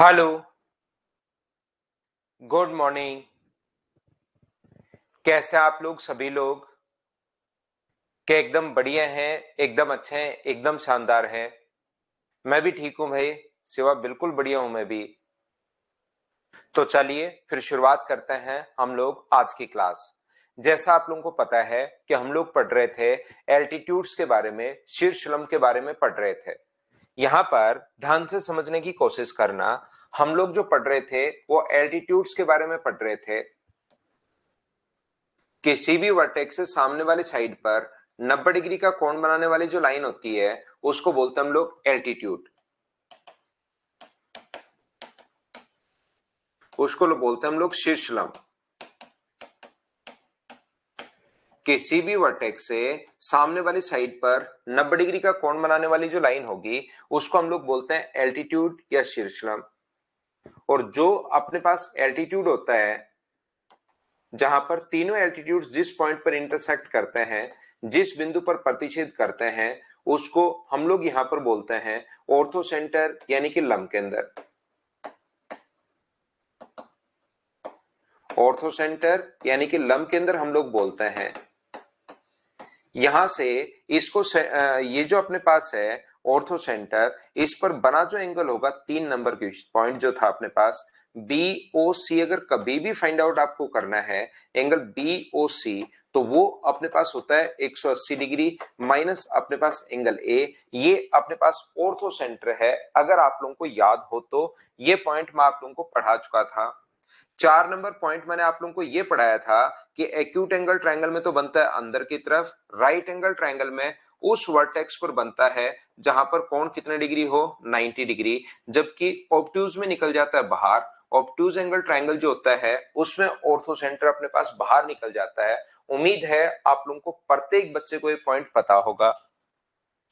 Hello good morning कैसे आप लोग सभी लोग के एकदम बढ़िया हैं एकदम अच्छे हैं एकदम शानदार हैं मैं भी ठीक हूं भाई सेवा बिल्कुल बढ़िया हूं मैं भी तो चलिए फिर शुरुआत करते हैं हम लोग आज की क्लास जैसा आप लोगों को पता है कि हम लोग पढ़ रहे थे एल्टीट्यूड्स के बारे में शीर्षलम के बारे में पढ़ रहे थे यहाँ पर ध्यान से समझने की कोशिश करना हम लोग जो पढ़ रहे थे वो एल्टीट्यूड्स के बारे में पढ़ रहे थे किसी भी वर्टेक्स से सामने वाली साइड पर 90 डिग्री का कोण बनाने वाली जो लाइन होती है उसको बोलते हम लोग एल्टीट्यूड उसको बोलते हम लोग शीर्षलम्ब किसी भी वर्टेक्स से सामने वाली साइड पर 90 डिग्री का कोण बनाने वाली जो लाइन होगी उसको हम लोग बोलते हैं एल्टीट्यूड या शीर्षलम और जो अपने पास एल्टीट्यूड होता है जहां पर तीनों एल्टीट्यूड जिस पॉइंट पर इंटरसेक्ट करते हैं जिस बिंदु पर प्रतिच्छेद करते हैं उसको हम लोग यहां पर बोलते हैं ऑर्थो सेंटर यानी कि लम के अंदर ऑर्थो सेंटर यानी कि लम के अंदर हम लोग बोलते हैं यहां से इसको से, ये जो अपने पास है ऑर्थो सेंटर इस पर बना जो एंगल होगा तीन नंबर पॉइंट जो था अपने पास बी ओ सी अगर कभी भी फाइंड आउट आपको करना है एंगल बी ओ सी तो वो अपने पास होता है 180 डिग्री माइनस अपने पास एंगल ए ये अपने पास ऑर्थो सेंटर है अगर आप लोगों को याद हो तो ये पॉइंट मैं आप लोगों को पढ़ा चुका था चार नंबर पॉइंट मैंने आप लोगों को ये पढ़ाया था कि एक्यूट एंगल ट्रायंगल में तो बनता है अंदर की तरफ राइट एंगल ट्रायंगल में उस वर्टेक्स पर बनता है जहां पर कोण कितने डिग्री हो 90 डिग्री जबकि ऑप्टूज में निकल जाता है बाहर ऑप्ट्यूज एंगल ट्रायंगल जो होता है उसमें ऑर्थो सेंटर अपने पास बाहर निकल जाता है उम्मीद है आप लोगों को प्रत्येक बच्चे को ये पॉइंट पता होगा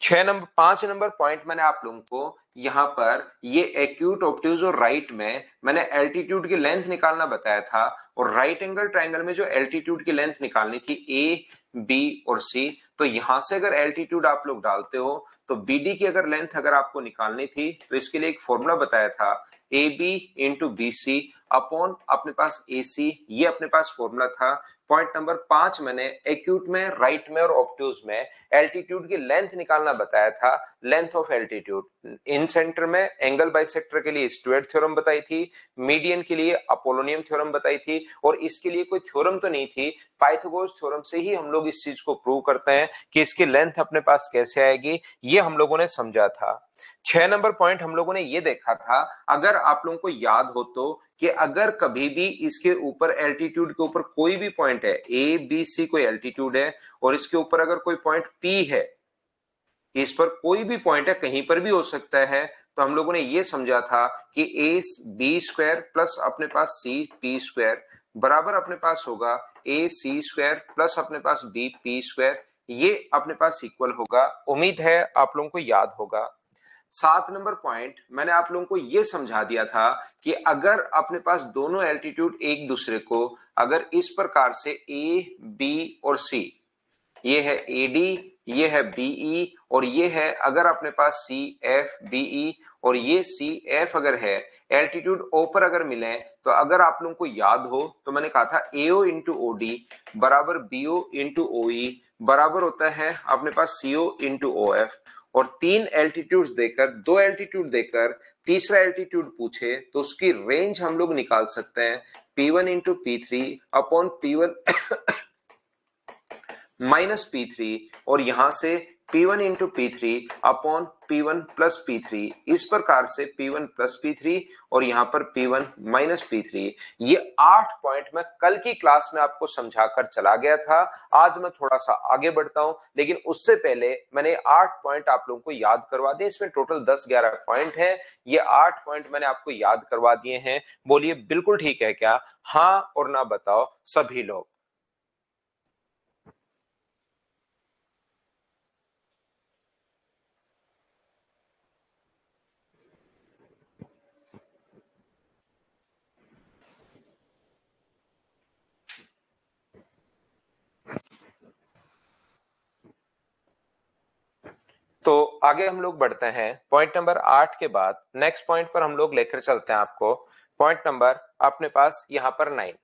छह नंबर पांच नंबर पॉइंट मैंने आप लोगों को यहां पर ये एक्यूट ऑप्टिव और राइट में मैंने एल्टीट्यूड की लेंथ निकालना बताया था और राइट एंगल ट्राइंगल में जो एल्टीट्यूड की लेंथ निकालनी थी ए बी और सी तो यहां से अगर एल्टीट्यूड आप लोग डालते हो तो बी डी की अगर लेंथ अगर आपको निकालनी थी तो इसके लिए एक फॉर्मूला बताया था A B into B C upon अपने पास ए सी ये अपने पास फॉर्मूला था पॉइंट नंबर पांच मैंने एक्यूट में राइट में और ऑप्ट्यूज में एल्टीट्यूड की लेंथ निकालना बताया था length of altitude incentre में एंगल बाइसेक्टर के लिए स्टूएट थ्योरम बताई थी मीडियन के लिए अपोलोनियम थ्योरम बताई थी और इसके लिए कोई थ्योरम तो नहीं थी पाइथागोरस थ्योरम से ही हम लोग इस चीज को प्रूव करते हैं कि इसकी लेंथ अपने पास कैसे आएगी ये हम लोगों ने समझा था छह नंबर पॉइंट हम लोगों ने ये देखा था अगर आप लोगों को याद हो तो कि अगर कभी भी इसके ऊपर एल्टीट्यूड के ऊपर कोई भी पॉइंट है ए बी सी कोई एल्टीट्यूड है और इसके ऊपर अगर कोई पॉइंट पी है इस पर कोई भी पॉइंट है कहीं पर भी हो सकता है तो हम लोगों ने यह समझा था कि ए बी स्क्वायर प्लस अपने पास सी पी स्क्वायर बराबर अपने पास होगा ए सी स्क्वायर प्लस अपने पास बी पी स्क्वायर ये अपने पास इक्वल होगा उम्मीद है आप लोगों को याद होगा सात नंबर पॉइंट मैंने आप लोगों को यह समझा दिया था कि अगर अपने पास दोनों एल्टीट्यूड एक दूसरे को अगर इस प्रकार से ए बी और सी ये है ए डी ये है बीई e और ये है अगर अपने पास सी एफ बीई और ये सी एफ अगर है एल्टीट्यूड ओ पर अगर मिले तो अगर आप लोगों को याद हो तो मैंने कहा था ए इंटू ओ डी बराबर B O into O E बराबर होता है अपने पास सी ओ इंटू ओ एफ और तीन एल्टीट्यूड देकर दो एल्टीट्यूड देकर तीसरा एल्टीट्यूड पूछे तो उसकी रेंज हम लोग निकाल सकते हैं P one into P three upon P one minus P three और यहां से P1 one into P three upon P one plus P three इस प्रकार से P1 one plus P three और यहाँ पर P1 one minus P three ये आठ पॉइंट मैं कल की क्लास में आपको समझाकर चला गया था आज मैं थोड़ा सा आगे बढ़ता हूं लेकिन उससे पहले मैंने आठ पॉइंट आप लोगों को याद करवा दिए इसमें टोटल दस ग्यारह पॉइंट है ये आठ पॉइंट मैंने आपको याद करवा दिए हैं बोलिए बिल्कुल ठीक है क्या हाँ और ना बताओ सभी लोग तो आगे हम लोग बढ़ते हैं पॉइंट नंबर आठ के बाद नेक्स्ट पॉइंट पर हम लोग लेकर चलते हैं आपको पॉइंट नंबर अपने पास यहां पर नाइन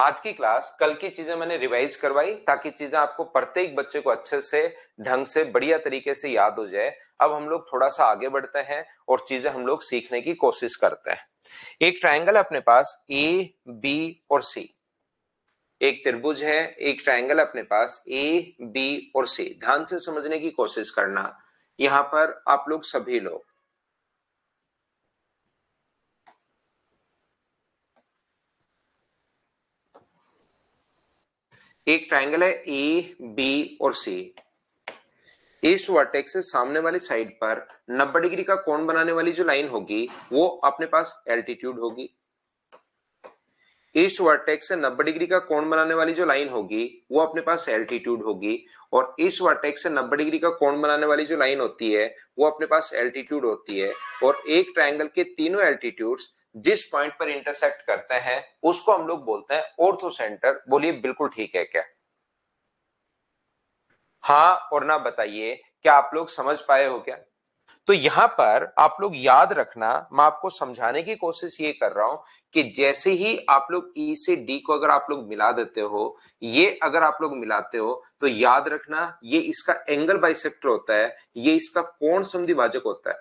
आज की क्लास कल की चीजें मैंने रिवाइज करवाई ताकि चीजें आपको प्रत्येक बच्चे को अच्छे से ढंग से बढ़िया तरीके से याद हो जाए अब हम लोग थोड़ा सा आगे बढ़ते हैं और चीजें हम लोग सीखने की कोशिश करते हैं एक ट्रायंगल अपने पास ए बी और सी एक त्रिभुज है एक ट्राइंगल अपने पास ए बी और सी ध्यान से समझने की कोशिश करना यहां पर आप लोग सभी लोग एक ट्राइंगल है ए बी और सी इस वर्टेक्स से सामने वाली साइड पर 90 डिग्री का कोण बनाने वाली जो लाइन होगी वो अपने पास एल्टीट्यूड होगी इस वर्टेक्स से 90 डिग्री का कोण बनाने वाली जो लाइन होगी वो अपने पास एल्टीट्यूड होगी और इस वर्टेक्स से 90 डिग्री का कोण बनाने वाली जो लाइन होती है वो अपने पास एल्टीट्यूड होती है और एक ट्राइंगल के तीनों एल्टीट्यूड्स जिस पॉइंट पर इंटरसेक्ट करते हैं उसको हम लोग बोलते हैं ओर्थो सेंटर बोलिए बिल्कुल ठीक है क्या हाँ और ना बताइए क्या आप लोग समझ पाए हो क्या तो यहां पर आप लोग याद रखना मैं आपको समझाने की कोशिश ये कर रहा हूं कि जैसे ही आप लोग ई e से डी को अगर आप लोग मिला देते हो ये अगर आप लोग मिलाते हो तो याद रखना ये इसका एंगल बाइसेक्टर होता है ये इसका कोण संधिभाजक होता है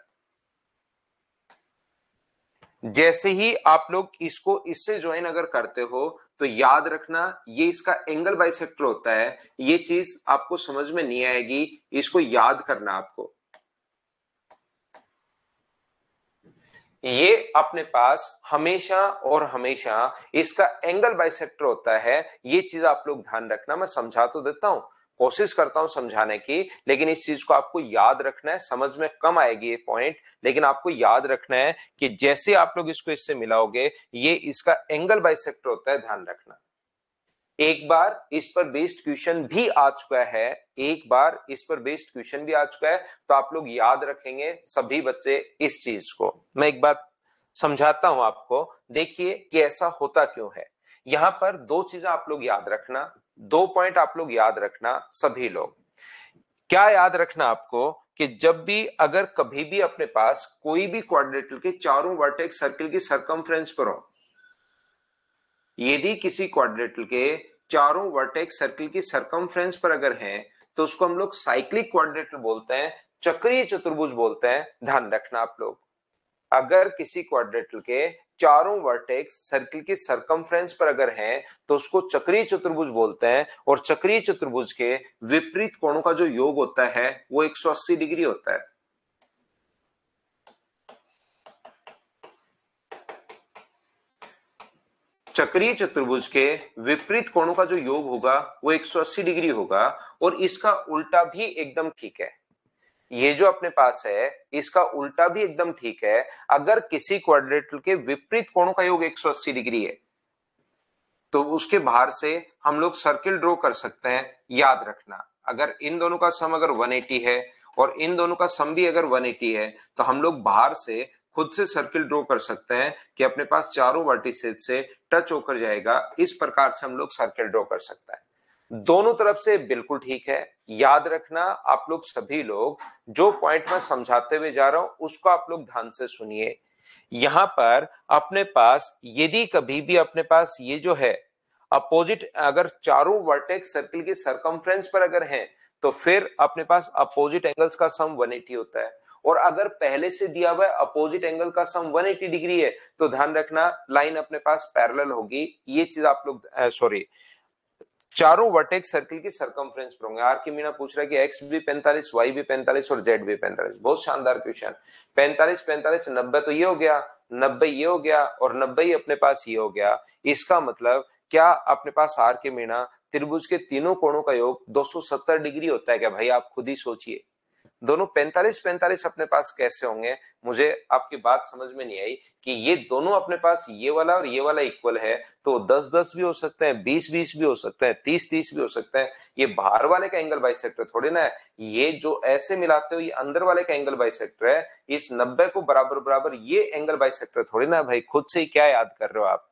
जैसे ही आप लोग इसको इससे ज्वाइन अगर करते हो तो याद रखना ये इसका एंगल बाइसेक्टर होता है ये चीज आपको समझ में नहीं आएगी इसको याद करना आपको ये अपने पास हमेशा और हमेशा इसका एंगल बाइसेक्टर होता है ये चीज आप लोग ध्यान रखना मैं समझा तो देता हूं कोशिश करता हूं समझाने की लेकिन इस चीज को आपको याद रखना है समझ में कम आएगी ये पॉइंट लेकिन आपको याद रखना है कि जैसे आप लोग इसको इससे मिलाओगे ये इसका एंगल बाइसेक्टर होता है ध्यान रखना एक बार इस पर बेस्ड क्वेश्चन भी आ चुका है एक बार इस पर बेस्ड क्वेश्चन भी आ चुका है तो आप लोग याद रखेंगे सभी बच्चे इस चीज को मैं एक बार समझाता हूं आपको देखिए कि ऐसा होता क्यों है यहां पर दो चीजें आप लोग याद रखना दो पॉइंट आप लोग याद रखना सभी लोग क्या याद रखना आपको कि जब भी अगर कभी भी अपने पास कोई भी क्वाड्रेटल के चारों वर्टेक्स सर्किल की सरकमफ्रेंस पर हो यदि किसी क्वाड्रेटल के चारों वर्टेक्स सर्कल की सरकम पर अगर है तो उसको हम लोग साइक्लिक क्वाड्रेटल बोलते हैं चक्रीय चतुर्भुज बोलते हैं ध्यान रखना आप लोग अगर किसी क्वाड्रेटल के चारों वर्टेक्स सर्कल की सरकम पर अगर है तो उसको चक्रीय चतुर्भुज बोलते हैं और चक्रीय चतुर्भुज के विपरीत कोणों का जो योग होता है वो 180 डिग्री होता है चक्रीय चतुर्भुज के विपरीत कोणों का जो योग होगा वो 180 डिग्री होगा और इसका उल्टा भी एकदम ठीक है ये जो अपने पास है इसका उल्टा भी एकदम ठीक है अगर किसी क्वाड्रेटल के विपरीत कोणों का योग 180 डिग्री है तो उसके बाहर से हम लोग सर्किल ड्रॉ कर सकते हैं याद रखना अगर इन दोनों का सम अगर 180 है और इन दोनों का सम भी अगर 180 है तो हम लोग बाहर से खुद से सर्किल ड्रॉ कर सकते हैं कि अपने पास चारों वर्टिसेज से टच होकर जाएगा इस प्रकार से हम लोग सर्किल ड्रॉ कर सकता है दोनों तरफ से बिल्कुल ठीक है याद रखना आप लोग सभी लोग जो पॉइंट मैं समझाते हुए जा रहा हूं उसको आप लोग ध्यान से सुनिए यहां पर अपने पास यदि कभी भी अपने पास ये जो है अपोजिट अगर चारों वर्टेक्स सर्किल की सरकमफ्रेंस पर अगर है तो फिर अपने पास अपोजिट एंगल्स का सम 180 होता है और अगर पहले से दिया हुआ अपोजिट एंगल का सम 180 डिग्री है तो ध्यान रखना लाइन अपने पास पैरेलल होगी ये चीज आप लोग सॉरी चारों वर्टेक्स सर्कल की सरकमफ्रेंस पर होंगे आर की मीना पूछ रहा है कि एक्स भी पैंतालीस वाई भी पैंतालीस और जेड भी पैंतालीस बहुत शानदार क्वेश्चन पैंतालीस पैंतालीस नब्बे तो ये हो गया नब्बे ये हो गया और नब्बे ही अपने पास ये हो गया इसका मतलब क्या अपने पास आर के मीणा त्रिभुज के तीनों कोणों का योग 270 डिग्री होता है क्या भाई आप खुद ही सोचिए दोनों पैंतालीस पैंतालीस अपने पास कैसे होंगे मुझे आपकी बात समझ में नहीं आई कि ये दोनों अपने पास ये वाला और ये वाला इक्वल है तो दस दस भी हो सकते हैं बीस बीस भी हो सकते हैं तीस तीस भी हो सकते हैं ये बाहर वाले का एंगल सेक्टर थोड़ी ना है ये जो ऐसे मिलाते हो ये अंदर वाले का एंगल सेक्टर है इस नब्बे को बराबर बराबर ये एंगल सेक्टर थोड़ी ना है भाई खुद से ही क्या याद कर रहे हो आप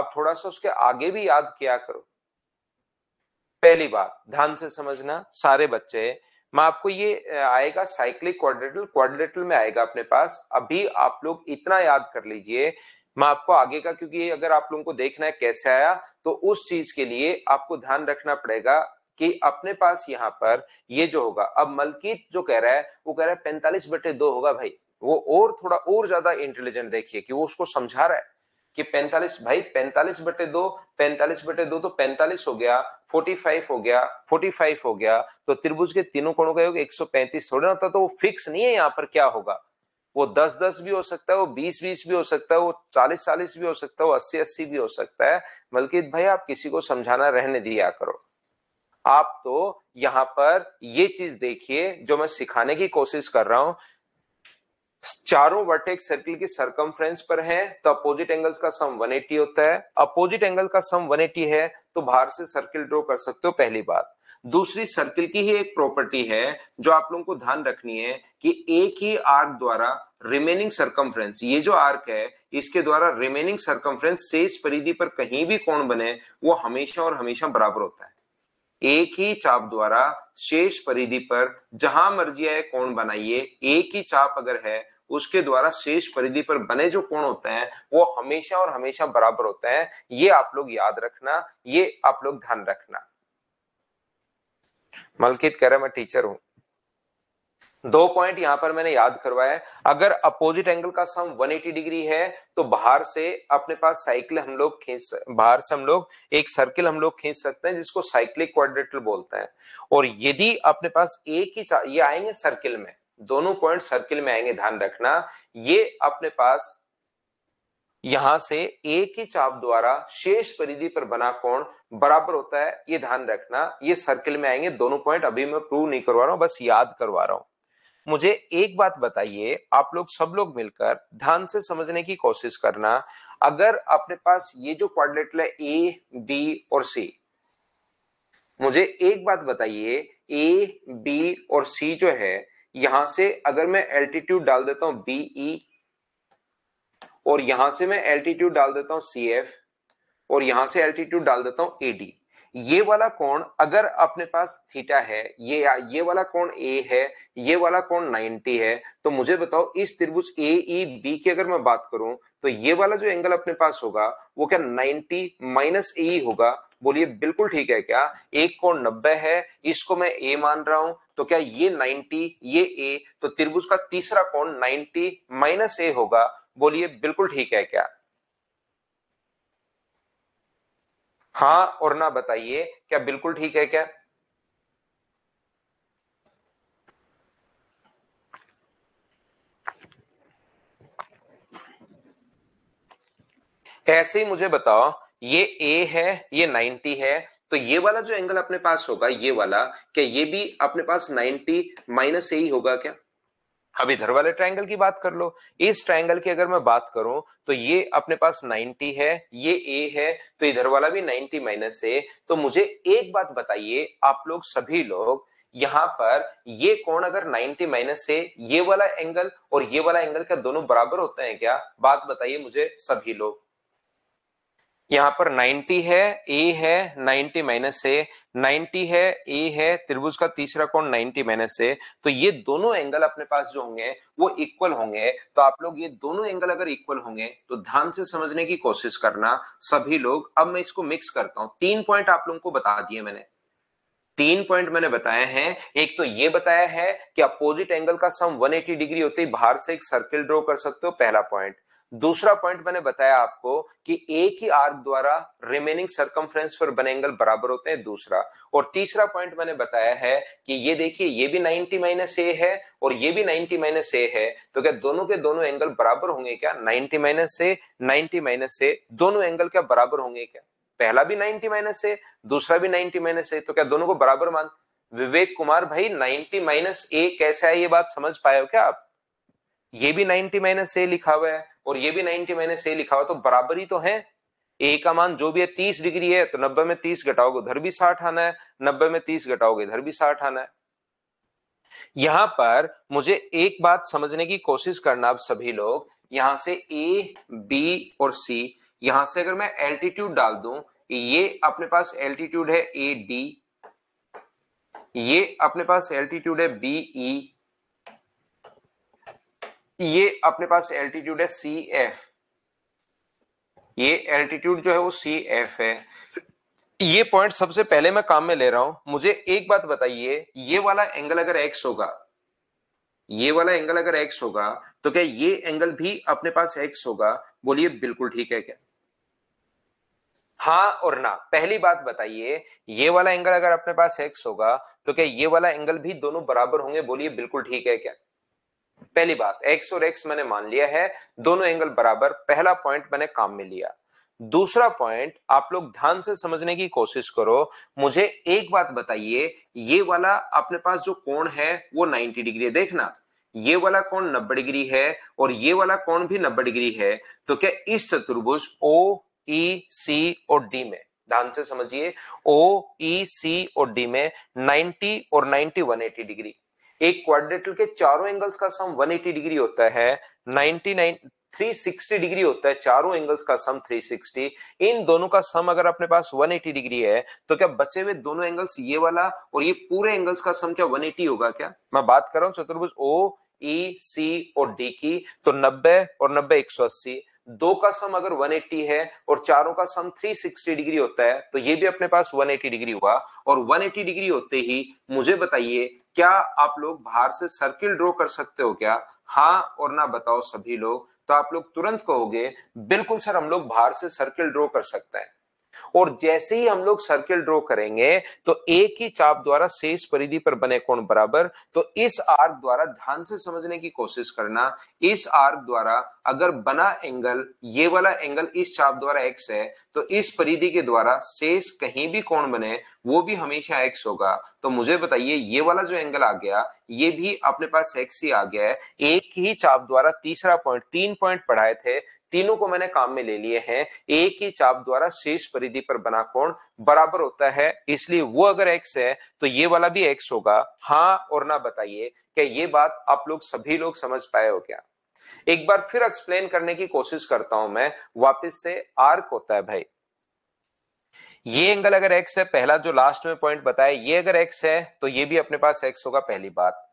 आप थोड़ा सा उसके आगे भी याद किया करो पहली बात ध्यान से समझना सारे बच्चे मैं आपको ये आएगा साइक्लिक क्वाड्रेटल क्वाड्रेटल में आएगा अपने पास अभी आप लोग इतना याद कर लीजिए मैं आपको आगे का क्योंकि अगर आप लोगों को देखना है कैसे आया तो उस चीज के लिए आपको ध्यान रखना पड़ेगा कि अपने पास यहाँ पर ये जो होगा अब मलकीत जो कह रहा है वो कह रहा है पैंतालीस बटे दो होगा भाई वो और थोड़ा और ज्यादा इंटेलिजेंट देखिए कि वो उसको समझा रहा है कि 45 भाई 45 बटे दो पैंतालीस बटे दो तो 45 हो गया 45 हो गया 45 हो गया तो त्रिभुज के तीनों कोणों का योग 135 थोड़ा होता तो वो फिक्स नहीं है यहाँ पर क्या होगा वो 10 10 भी हो सकता है वो 20 20 भी हो सकता है वो 40 40 भी हो सकता है वो 80 80 भी हो सकता है बल्कि भाई आप किसी को समझाना रहने दिया करो आप तो यहाँ पर ये चीज देखिए जो मैं सिखाने की कोशिश कर रहा हूं चारों वर्टेक्स सर्किल की सरकमफ्रेंस पर है तो अपोजिट एंगल्स का सम 180 होता है अपोजिट एंगल का सम 180 है तो बाहर से सर्किल ड्रॉ कर सकते हो पहली बात दूसरी सर्किल की ही एक प्रॉपर्टी है जो आप लोगों को ध्यान रखनी है कि एक ही आर्क द्वारा रिमेनिंग सरकमफ्रेंस ये जो आर्क है इसके द्वारा रिमेनिंग सरकमफ्रेंस शेष परिधि पर कहीं भी कौन बने वो हमेशा और हमेशा बराबर होता है एक ही चाप द्वारा शेष परिधि पर जहां मर्जी आए कोण बनाइए एक ही चाप अगर है उसके द्वारा शेष परिधि पर बने जो कोण होते हैं वो हमेशा और हमेशा बराबर होते हैं ये आप लोग याद रखना ये आप लोग ध्यान रखना मलकित कह रहा मैं टीचर हूं दो पॉइंट यहां पर मैंने याद करवाया है अगर अपोजिट एंगल का सम 180 डिग्री है तो बाहर से अपने पास साइकिल हम लोग खींच बाहर से हम लोग एक सर्किल हम लोग खींच सकते हैं जिसको साइक्लिक क्वाड्रेटल बोलते हैं और यदि अपने पास एक ही ये आएंगे सर्किल में दोनों पॉइंट सर्किल में आएंगे ध्यान रखना ये अपने पास यहां से एक ही चाप द्वारा शेष परिधि पर बना कोण बराबर होता है ये ध्यान रखना ये सर्किल में आएंगे दोनों पॉइंट अभी मैं प्रूव नहीं करवा रहा हूं बस याद करवा रहा हूं मुझे एक बात बताइए आप लोग सब लोग मिलकर ध्यान से समझने की कोशिश करना अगर अपने पास ये जो क्वाड्रेटल है ए बी और सी मुझे एक बात बताइए ए बी और सी जो है यहां से अगर मैं एल्टीट्यूड डाल देता हूं बी ई e, और यहां से मैं एल्टीट्यूड डाल देता हूं सी एफ और यहां से एल्टीट्यूड डाल देता हूं एडी ये वाला कोण अगर अपने पास थीटा है ये ये वाला कोण ए है ये वाला कोण 90 है तो मुझे बताओ इस त्रिभुज ए ई बी की अगर मैं बात करूं तो ये वाला जो एंगल अपने पास होगा वो क्या 90 माइनस ए e होगा बोलिए बिल्कुल ठीक है क्या एक कोण नब्बे है इसको मैं ए मान रहा हूं तो क्या ये 90 ये ए तो त्रिभुज का तीसरा कोण 90 माइनस ए होगा बोलिए बिल्कुल ठीक है क्या हाँ और ना बताइए क्या बिल्कुल ठीक है क्या ऐसे ही मुझे बताओ ये ए है ये 90 है तो ये वाला जो एंगल अपने पास होगा ये वाला क्या ये भी अपने पास 90 माइनस ए ही होगा क्या अब इधर वाले ट्राइंगल की बात कर लो इस ट्राइंगल की अगर मैं बात करूं तो ये अपने पास 90 है ये ए है तो इधर वाला भी 90 माइनस ए तो मुझे एक बात बताइए आप लोग सभी लोग यहां पर ये कोण अगर 90 माइनस ए ये वाला एंगल और ये वाला एंगल क्या दोनों बराबर होते हैं क्या बात बताइए मुझे सभी लोग यहाँ पर 90 है ए है 90 माइनस ए 90 है ए है त्रिभुज का तीसरा कोण 90 माइनस ए तो ये दोनों एंगल अपने पास जो होंगे वो इक्वल होंगे तो आप लोग ये दोनों एंगल अगर इक्वल होंगे तो ध्यान से समझने की कोशिश करना सभी लोग अब मैं इसको मिक्स करता हूं तीन पॉइंट आप लोगों को बता दिए मैंने तीन पॉइंट मैंने बताए हैं एक तो ये बताया है कि अपोजिट एंगल का सम 180 डिग्री होते ही बाहर से एक सर्किल ड्रॉ कर सकते हो पहला पॉइंट दूसरा पॉइंट मैंने बताया आपको कि एक ही आर्क द्वारा रिमेनिंग सरकमफ्रेंस पर बने एंगल बराबर होते हैं दूसरा और तीसरा पॉइंट मैंने बताया है कि ये देखिए ये भी 90 माइनस ए है और ये भी 90 माइनस ए है तो क्या दोनों के दोनों एंगल बराबर होंगे क्या 90 माइनस ए 90 माइनस ए दोनों एंगल क्या बराबर होंगे क्या पहला भी नाइनटी माइनस ए दूसरा भी नाइनटी माइनस ए तो क्या दोनों को बराबर मान विवेक कुमार भाई नाइनटी माइनस ए कैसे है ये बात समझ पाए हो क्या आप ये भी 90 माइनस ए लिखा हुआ है और ये भी नाइन के मैंने से लिखा हुआ तो बराबरी तो है ए का मान जो भी है तीस डिग्री है तो नब्बे में तीस घटाओगे उधर भी साठ आना है नब्बे में तीस घटाओगे इधर भी साठ आना है यहां पर मुझे एक बात समझने की कोशिश करना आप सभी लोग यहां से ए बी और सी यहां से अगर मैं एल्टीट्यूड डाल दूं ये अपने पास एल्टीट्यूड है ए डी ये अपने पास एल्टीट्यूड है बी ई e, ये अपने पास एल्टीट्यूड है सी एफ ये एल्टीट्यूड जो है वो सी एफ है ये पॉइंट सबसे पहले मैं काम में ले रहा हूं मुझे एक बात बताइए ये वाला एंगल अगर एक्स होगा ये वाला एंगल अगर एक्स होगा तो क्या ये एंगल भी अपने पास एक्स होगा बोलिए बिल्कुल ठीक है क्या हाँ और ना पहली बात बताइए ये वाला एंगल अगर अपने पास एक्स होगा तो क्या ये वाला एंगल भी दोनों बराबर होंगे बोलिए बिल्कुल ठीक है क्या पहली बात एक्स और एक्स मैंने मान लिया है दोनों एंगल बराबर पहला पॉइंट मैंने काम में लिया दूसरा पॉइंट आप लोग ध्यान से समझने की कोशिश करो मुझे एक बात बताइए ये वाला अपने पास जो कोण है वो 90 डिग्री है देखना ये वाला कोण नब्बे डिग्री है और ये वाला कोण भी नब्बे डिग्री है तो क्या इस चतुर्भुज ओ ई सी और डी में ध्यान से समझिए ओ ई सी और डी में 90 और 90 180 डिग्री एक क्वाड्रेटल के चारों एंगल्स का सम 180 डिग्री होता है 99 360 डिग्री होता है चारों एंगल्स का सम 360 इन दोनों का सम अगर अपने पास 180 डिग्री है तो क्या बचे हुए दोनों एंगल्स ये वाला और ये पूरे एंगल्स का सम क्या 180 होगा क्या मैं बात कर रहा हूं चतुर्भुज ओ ई सी और डी की तो 90 और 90 180 दो का सम अगर 180 है और चारों का सम 360 डिग्री होता है तो ये भी अपने पास 180 डिग्री हुआ और 180 डिग्री होते ही मुझे बताइए क्या आप लोग बाहर से सर्किल ड्रॉ कर सकते हो क्या हाँ और ना बताओ सभी लोग तो आप लोग तुरंत कहोगे बिल्कुल सर हम लोग बाहर से सर्किल ड्रॉ कर सकते हैं और जैसे ही हम लोग सर्किल ड्रॉ करेंगे तो एक ही चाप द्वारा शेष परिधि पर बने कोण बराबर तो इस आर्क द्वारा ध्यान से समझने की कोशिश करना इस आर्क द्वारा अगर बना एंगल ये वाला एंगल इस चाप द्वारा एक्स है तो इस परिधि के द्वारा शेष कहीं भी कोण बने वो भी हमेशा एक्स होगा तो मुझे बताइए ये वाला जो एंगल आ गया ये भी अपने पास एक्स ही आ गया है एक ही चाप द्वारा तीसरा पॉइंट तीन पॉइंट पढ़ाए थे तीनों को मैंने काम में ले लिए हैं एक ही चाप द्वारा शेष परिधि पर बना कोण बराबर होता है इसलिए वो अगर एक्स है तो ये वाला भी एक्स होगा हाँ और ना बताइए कि ये बात आप लोग सभी लोग समझ पाए हो क्या एक बार फिर एक्सप्लेन करने की कोशिश करता हूं मैं वापिस से आर्क होता है भाई ये एंगल अगर एक्स है पहला जो लास्ट में पॉइंट बताया ये अगर एक्स है तो ये भी अपने पास एक्स होगा पहली बात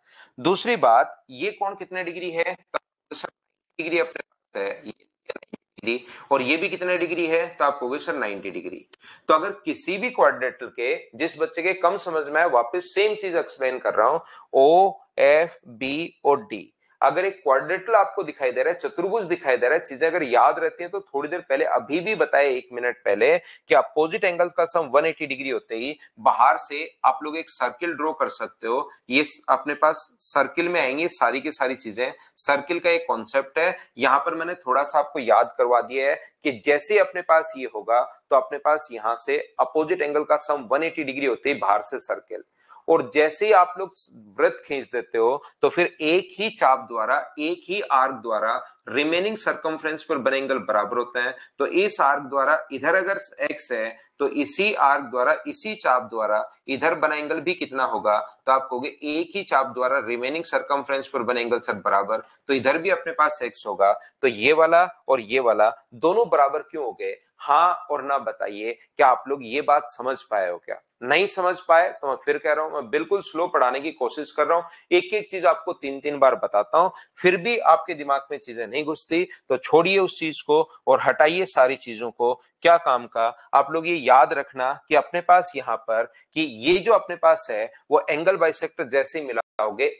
दूसरी बात ये कोण कितने डिग्री है तो डिग्री अपने पास है ये डिग्री और ये भी कितने डिग्री है तो आप कहोगे सर 90 डिग्री तो अगर किसी भी क्वाड्रेटर के जिस बच्चे के कम समझ में आए वापस सेम चीज एक्सप्लेन कर रहा हूं ओ एफ बी और डी अगर एक क्वाड्रेटल आपको दिखाई दे रहा है चतुर्भुज दिखाई दे रहा है चीजें अगर याद रहती हैं तो थोड़ी देर पहले अभी भी बताए एक मिनट पहले कि अपोजिट एंगल्स का सम 180 डिग्री होते ही बाहर से आप लोग एक सर्किल ड्रॉ कर सकते हो ये अपने पास सर्किल में आएंगे सारी की सारी चीजें सर्किल का एक कॉन्सेप्ट है यहां पर मैंने थोड़ा सा आपको याद करवा दिया है कि जैसे अपने पास ये होगा तो अपने पास यहां से अपोजिट एंगल का सम 180 डिग्री होते ही बाहर से सर्किल और जैसे ही आप लोग व्रत खींच देते हो तो फिर एक ही चाप द्वारा एक ही आर्क द्वारा रिमेनिंग सर्कमफ्रेंस पर बनेंगल बराबर होता है तो इस आर्क द्वारा इधर अगर एक्स है तो इसी आर्क द्वारा इसी चाप द्वारा इधर बनाएंगल भी कितना होगा तो आप कहोगे एक ही चाप द्वारा रिमेनिंग सर्कमफ्रेंस पर एंगल सर बराबर तो इधर भी अपने पास एक्स होगा तो ये वाला और ये वाला दोनों बराबर क्यों हो गए हाँ और ना बताइए क्या आप लोग ये बात समझ पाए हो क्या नहीं समझ पाए तो मैं फिर कह रहा हूं मैं बिल्कुल स्लो पढ़ाने की कोशिश कर रहा हूं एक एक चीज आपको तीन तीन बार बताता हूं फिर भी आपके दिमाग में चीजें नहीं नहीं घुसती तो छोड़िए उस चीज को और हटाइए सारी चीजों को क्या काम का आप लोग ये याद रखना कि अपने पास यहाँ पर कि ये जो अपने पास है वो एंगल बाइसेक्टर जैसे ही मिला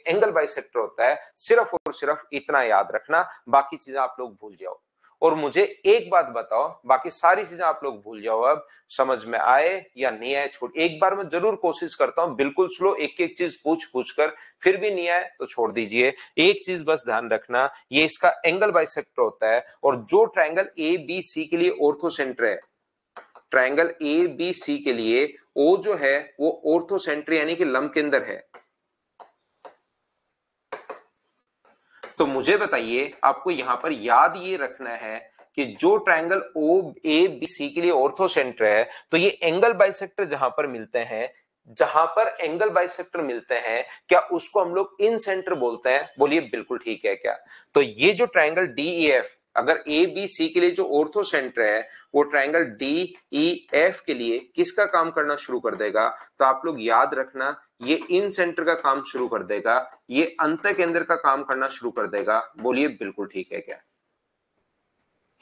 एंगल बाइसेक्टर होता है सिर्फ और सिर्फ इतना याद रखना बाकी चीजें आप लोग भूल जाओ और मुझे एक बात बताओ बाकी सारी चीजें आप लोग भूल जाओ अब समझ में आए या नहीं आए छोड़ एक बार मैं जरूर कोशिश करता हूं बिल्कुल स्लो एक एक चीज पूछ पूछ कर फिर भी नहीं आए तो छोड़ दीजिए एक चीज बस ध्यान रखना ये इसका एंगल बाइसेक्टर होता है और जो ट्राइंगल ए बी सी के लिए सेंटर है ट्राइंगल ए बी सी के लिए ओ जो है वो ऑर्थोसेंट्री यानी कि लंब के अंदर है तो मुझे बताइए आपको यहां पर याद ये रखना है कि जो ट्रायंगल ओ ए बी सी के लिए ऑर्थो सेंटर है तो ये एंगल बाइसेक्टर जहां पर मिलते हैं जहां पर एंगल बाइसेक्टर मिलते हैं क्या उसको हम लोग इन सेंटर बोलते हैं बोलिए बिल्कुल ठीक है क्या तो ये जो ट्रायंगल एफ अगर ए बी सी के लिए जो ऑर्थो सेंटर है वो ट्राइंगल डी ई एफ के लिए किसका काम करना शुरू कर देगा तो आप लोग याद रखना ये इन सेंटर का काम शुरू कर देगा ये अंत केंद्र का काम करना शुरू कर देगा बोलिए बिल्कुल ठीक है क्या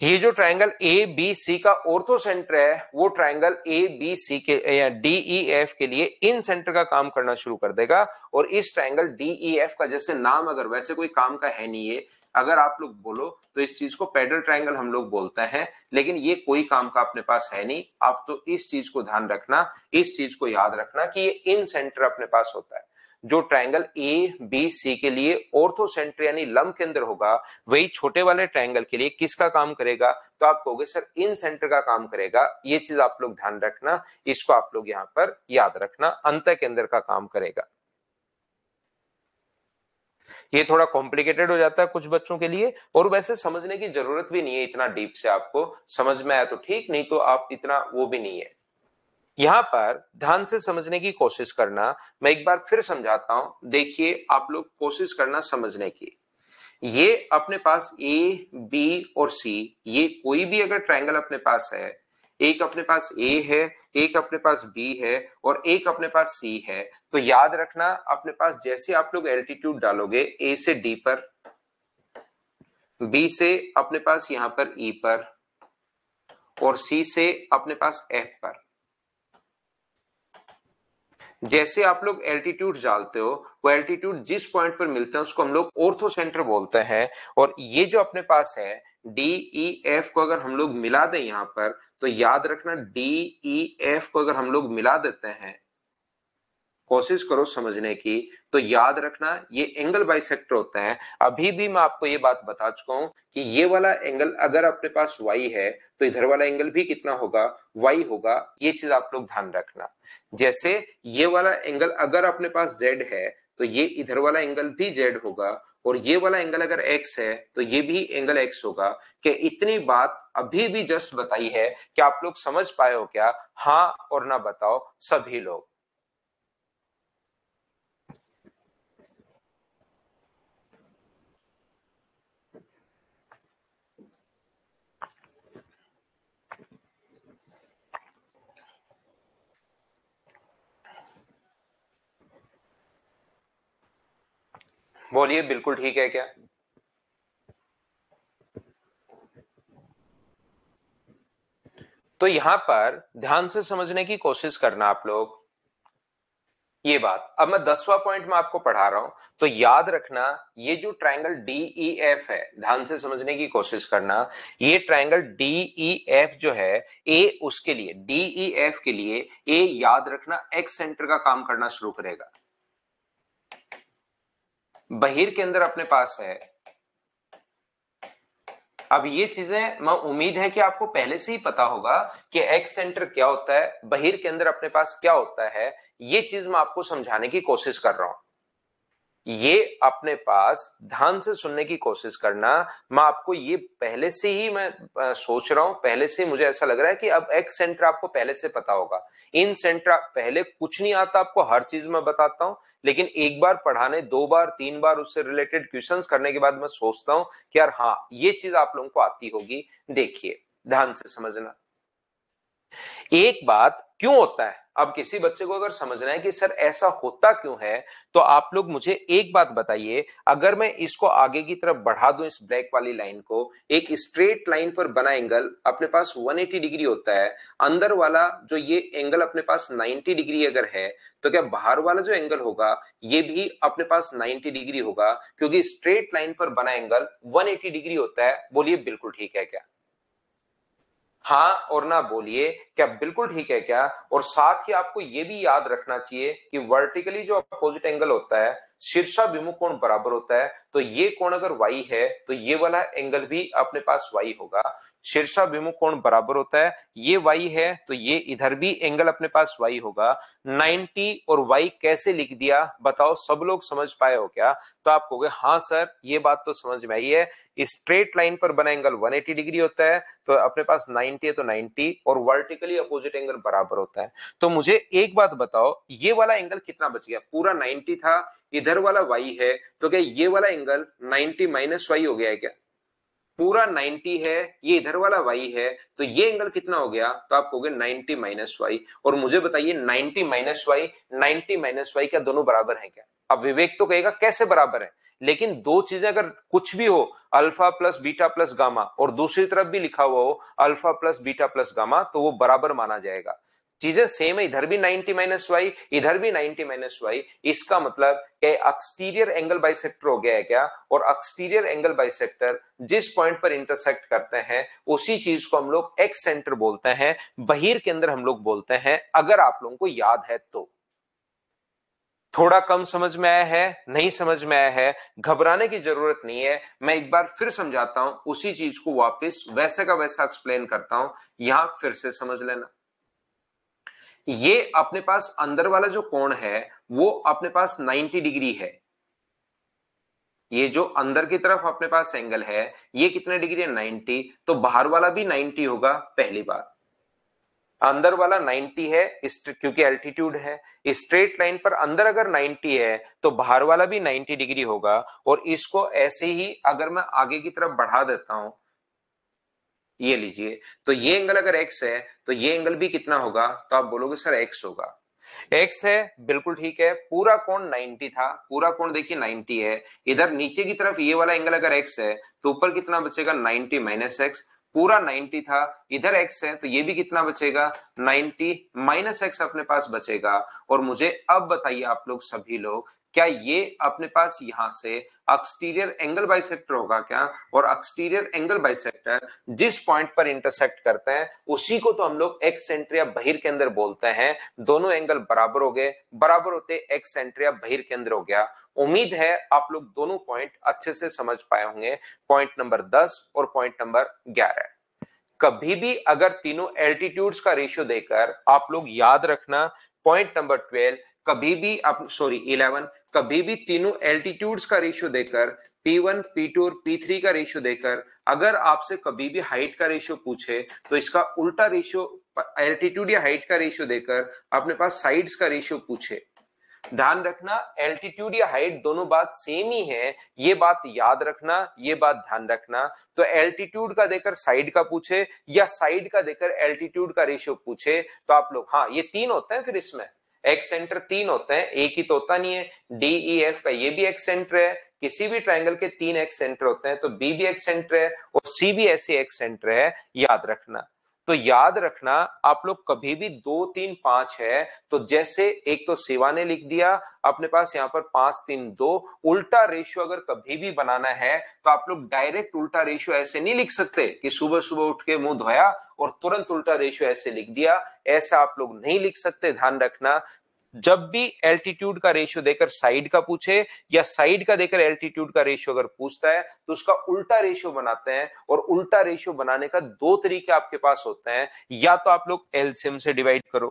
ये जो ट्राइंगल ए बी सी का ऑर्थो सेंटर है वो ट्राइंगल ए बी सी के या डी ई एफ के लिए इन सेंटर का काम करना शुरू कर देगा और इस ट्राइंगल डी ई एफ का जैसे नाम अगर वैसे कोई काम का है नहीं ये अगर आप लोग बोलो तो इस चीज को पेडल ट्राइंगल हम लोग बोलते हैं लेकिन ये कोई काम का अपने पास है नहीं आप तो इस चीज को ध्यान रखना इस चीज को याद रखना कि ये इन सेंटर अपने पास होता है जो ट्रायंगल ए बी सी के लिए सेंटर यानी लंब के अंदर होगा वही छोटे वाले ट्रायंगल के लिए किसका काम करेगा तो आप कहोगे सर इन सेंटर का काम करेगा ये चीज आप लोग ध्यान रखना इसको आप लोग यहाँ पर याद रखना अंत के अंदर का काम करेगा ये थोड़ा कॉम्प्लिकेटेड हो जाता है कुछ बच्चों के लिए और वैसे समझने की जरूरत भी नहीं है इतना डीप से आपको समझ में आया तो ठीक नहीं तो आप इतना वो भी नहीं है यहाँ पर ध्यान से समझने की कोशिश करना मैं एक बार फिर समझाता हूं देखिए आप लोग कोशिश करना समझने की ये अपने पास ए बी और सी ये कोई भी अगर ट्रायंगल अपने पास है एक अपने पास ए है एक अपने पास बी है और एक अपने पास सी है तो याद रखना अपने पास जैसे आप लोग एल्टीट्यूड डालोगे ए से डी पर बी से अपने पास यहां पर ई e पर और सी से अपने पास एफ पर जैसे आप लोग एल्टीट्यूड डालते हो वो एल्टीट्यूड जिस पॉइंट पर मिलते हैं उसको हम लोग ओर्थो सेंटर बोलते हैं और ये जो अपने पास है डी ई एफ को अगर हम लोग मिला दें यहां पर तो याद रखना डी ई एफ को अगर हम लोग मिला देते हैं कोशिश करो समझने की तो याद रखना ये एंगल बाइसेक्टर होते हैं अभी भी मैं आपको ये बात बता चुका हूं कि ये वाला एंगल अगर अपने पास वाई है तो इधर वाला एंगल भी कितना होगा वाई होगा ये चीज आप लोग ध्यान रखना जैसे ये वाला एंगल अगर अपने पास जेड है तो ये इधर वाला एंगल भी जेड होगा और ये वाला एंगल अगर एक्स है तो ये भी एंगल एक्स होगा कि इतनी बात अभी भी जस्ट बताई है कि आप लोग समझ पाए हो क्या हाँ और ना बताओ सभी लोग बोलिए बिल्कुल ठीक है क्या तो यहां पर ध्यान से समझने की कोशिश करना आप लोग ये बात अब मैं दसवां पॉइंट में आपको पढ़ा रहा हूं तो याद रखना ये जो ट्रायंगल डी ई एफ है ध्यान से समझने की कोशिश करना ये ट्रायंगल डी ई एफ जो है ए उसके लिए डी ई एफ के लिए ए याद रखना एक्स सेंटर का काम करना शुरू करेगा बहिर के अंदर अपने पास है अब ये चीजें मैं उम्मीद है कि आपको पहले से ही पता होगा कि एक्स सेंटर क्या होता है बहिर के अंदर अपने पास क्या होता है ये चीज मैं आपको समझाने की कोशिश कर रहा हूं ये अपने पास ध्यान से सुनने की कोशिश करना मैं आपको ये पहले से ही मैं सोच रहा हूं पहले से मुझे ऐसा लग रहा है कि अब एक्स सेंटर आपको पहले से पता होगा इन सेंटर पहले कुछ नहीं आता आपको हर चीज मैं बताता हूं लेकिन एक बार पढ़ाने दो बार तीन बार उससे रिलेटेड क्वेश्चन करने के बाद मैं सोचता हूं कि यार हाँ ये चीज आप लोगों को आती होगी देखिए ध्यान से समझना एक बात क्यों होता है अब किसी बच्चे को अगर समझना है कि सर ऐसा होता क्यों है तो आप लोग मुझे एक बात बताइए अगर मैं इसको आगे की तरफ बढ़ा दूं इस ब्लैक वाली लाइन को एक स्ट्रेट लाइन पर बना एंगल अपने पास 180 डिग्री होता है अंदर वाला जो ये एंगल अपने पास 90 डिग्री अगर है तो क्या बाहर वाला जो एंगल होगा ये भी अपने पास 90 डिग्री होगा क्योंकि स्ट्रेट लाइन पर बना एंगल 180 डिग्री होता है बोलिए बिल्कुल ठीक है क्या हाँ और ना बोलिए क्या बिल्कुल ठीक है क्या और साथ ही आपको ये भी याद रखना चाहिए कि वर्टिकली जो अपोजिट एंगल होता है शीर्षा विमुख कोण बराबर होता है तो ये कोण अगर वाई है तो ये वाला एंगल भी अपने पास वाई होगा शीर्षाभिमुख कोण बराबर होता है ये वाई है तो ये इधर भी एंगल अपने पास वाई होगा 90 और वाई कैसे लिख दिया बताओ सब लोग समझ पाए हो क्या तो आप कहोगे हाँ सर ये बात तो समझ में आई है स्ट्रेट लाइन पर बना एंगल 180 डिग्री होता है तो अपने पास 90 है तो 90 और वर्टिकली अपोजिट एंगल बराबर होता है तो मुझे एक बात बताओ ये वाला एंगल कितना बच गया पूरा नाइन्टी था इधर वाला वाई है तो क्या ये वाला एंगल नाइनटी माइनस वाई हो गया है क्या पूरा 90 है ये इधर वाला वाई है तो ये एंगल कितना हो गया तो आप कहोगे 90 माइनस वाई और मुझे बताइए 90 minus Y ninety minus Y क्या दोनों बराबर है क्या अब विवेक तो कहेगा कैसे बराबर है लेकिन दो चीजें अगर कुछ भी हो alpha plus beta plus gamma और दूसरी तरफ भी लिखा हुआ हो alpha plus beta plus gamma तो वो बराबर माना जाएगा चीजें सेम है इधर भी 90 माइनस वाई इधर भी 90 माइनस वाई इसका मतलब क्या एक्सटीरियर एंगल बाइसेक्टर हो गया है क्या और एक्सटीरियर एंगल बाइसेक्टर जिस पॉइंट पर इंटरसेक्ट करते हैं उसी चीज को हम लोग एक्स सेंटर बोलते हैं बहिर के अंदर हम लोग बोलते हैं अगर आप लोगों को याद है तो थोड़ा कम समझ में आया है नहीं समझ में आया है घबराने की जरूरत नहीं है मैं एक बार फिर समझाता हूं उसी चीज को वापस वैसे का वैसा एक्सप्लेन करता हूं यहां फिर से समझ लेना ये अपने पास अंदर वाला जो कोण है वो अपने पास 90 डिग्री है ये जो अंदर की तरफ अपने पास एंगल है ये कितने डिग्री है 90 तो बाहर वाला भी 90 होगा पहली बार अंदर वाला 90 है क्योंकि एल्टीट्यूड है स्ट्रेट लाइन पर अंदर अगर 90 है तो बाहर वाला भी 90 डिग्री होगा और इसको ऐसे ही अगर मैं आगे की तरफ बढ़ा देता हूं ये लीजिए तो ये एंगल अगर एक्स है तो ये एंगल भी कितना होगा तो आप बोलोगे सर एक्स होगा एक्स है बिल्कुल ठीक है पूरा कोण 90 था पूरा कोण देखिए 90 है इधर नीचे की तरफ ये वाला एंगल अगर एक्स है तो ऊपर कितना बचेगा 90 माइनस एक्स पूरा 90 था इधर x है तो ये भी कितना बचेगा 90 माइनस एक्स अपने पास बचेगा और मुझे अब बताइए आप लोग सभी लोग क्या ये अपने पास यहां से एक्सटीरियर एंगल बाइसेक्टर होगा क्या और एक्सटीरियर एंगल बाइसेक्टर जिस पॉइंट पर इंटरसेक्ट करते हैं उसी को तो हम लोग एक्स सेंटर बहिर के अंदर बोलते हैं दोनों एंगल बराबर हो गए बराबर होते एक्स बहिर के अंदर हो गया उम्मीद है आप लोग दोनों पॉइंट अच्छे से समझ पाए होंगे पॉइंट नंबर दस और पॉइंट नंबर ग्यारह कभी भी अगर तीनों एल्टीट्यूड्स का रेशियो देकर आप लोग याद रखना पॉइंट नंबर ट्वेल्व कभी भी आप सॉरी इलेवन कभी भी तीनों एल्टीट्यूड्स का रेशियो देकर P1, P2 और P3 का रेशियो देकर अगर आपसे कभी भी हाइट का रेशियो पूछे तो इसका उल्टा रेशियो एल्टीट्यूड या हाइट का रेशियो देकर अपने पास साइड्स का रेशियो पूछे ध्यान रखना एल्टीट्यूड या हाइट दोनों बात सेम ही है ये बात याद रखना ये बात ध्यान रखना तो एल्टीट्यूड का देकर साइड का पूछे या साइड का देकर एल्टीट्यूड का रेशियो पूछे तो आप लोग हाँ ये तीन होते हैं फिर इसमें एक्स सेंटर तीन होते हैं एक ही तो होता नहीं है डी ई एफ का ये भी एक्स सेंटर है किसी भी ट्रायंगल के तीन एक्स सेंटर होते हैं तो बी भी एक्स सेंटर है और सी भी ऐसे एक्स सेंटर है याद रखना तो याद रखना आप लोग कभी भी दो तीन पांच है तो जैसे एक तो सेवा ने लिख दिया अपने पास यहाँ पर पांच तीन दो उल्टा रेशियो अगर कभी भी बनाना है तो आप लोग डायरेक्ट उल्टा रेशियो ऐसे नहीं लिख सकते कि सुबह सुबह उठ के मुंह धोया और तुरंत उल्टा रेशियो ऐसे लिख दिया ऐसा आप लोग नहीं लिख सकते ध्यान रखना जब भी एल्टीट्यूड का रेशियो देकर साइड का पूछे या साइड का देकर एल्टीट्यूड का रेशियो अगर पूछता है तो उसका उल्टा रेशियो बनाते हैं और उल्टा रेशियो बनाने का दो तरीके आपके पास होते हैं या तो आप लोग एलसीएम से डिवाइड करो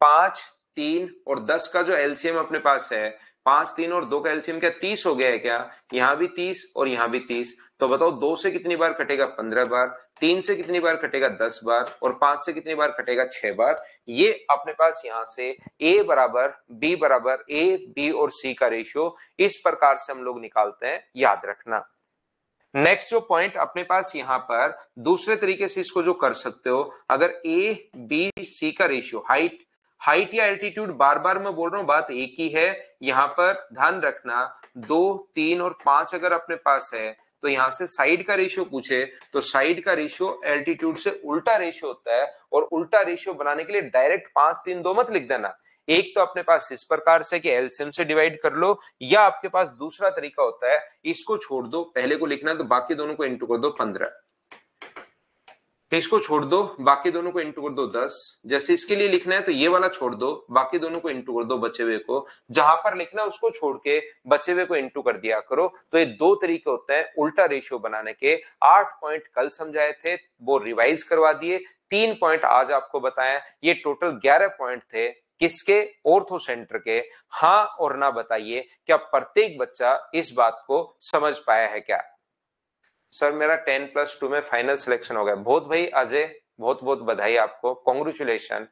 पांच तीन और दस का जो एलसीएम अपने पास है पांच तीन और दो का एल्सियम क्या तीस हो गया है क्या यहां भी तीस और यहां भी तीस तो बताओ दो से कितनी बार कटेगा पंद्रह बार तीन से कितनी बार कटेगा दस बार और पांच से कितनी बार कटेगा छह बार ये अपने पास यहां से ए बराबर बी बराबर ए बी और सी का रेशियो इस प्रकार से हम लोग निकालते हैं याद रखना नेक्स्ट जो पॉइंट अपने पास यहां पर दूसरे तरीके से इसको जो कर सकते हो अगर ए बी सी का रेशियो हाइट हाइट या एल्टीट्यूड बार बार मैं बोल रहा हूँ बात एक ही है यहाँ पर ध्यान रखना दो तीन और पांच अगर अपने पास है तो यहां से साइड का रेशियो पूछे तो साइड का रेशियो एल्टीट्यूड से उल्टा रेशियो होता है और उल्टा रेशियो बनाने के लिए डायरेक्ट पांच तीन दो मत लिख देना एक तो अपने पास इस प्रकार से कि एलसीएम से डिवाइड कर लो या आपके पास दूसरा तरीका होता है इसको छोड़ दो पहले को लिखना तो बाकी दोनों को इंटू कर दो पंद्रह इसको छोड़ दो बाकी दोनों को इंटू कर दो दस जैसे इसके लिए लिखना है तो ये वाला छोड़ दो बाकी दोनों को इंटू कर दो बचे हुए को जहां पर लिखना उसको छोड़ के बचे हुए को इंटू कर दिया करो तो ये दो तरीके होते हैं उल्टा रेशियो बनाने के आठ पॉइंट कल समझाए थे वो रिवाइज करवा दिए तीन पॉइंट आज आपको बताया ये टोटल ग्यारह पॉइंट थे किसके ओर्थो सेंटर के हाँ और ना बताइए क्या प्रत्येक बच्चा इस बात को समझ पाया है क्या सर मेरा टेन प्लस टू में फाइनल सिलेक्शन हो गया बहुत भाई अजय बहुत बहुत बधाई आपको कॉन्ग्रेचुलेशन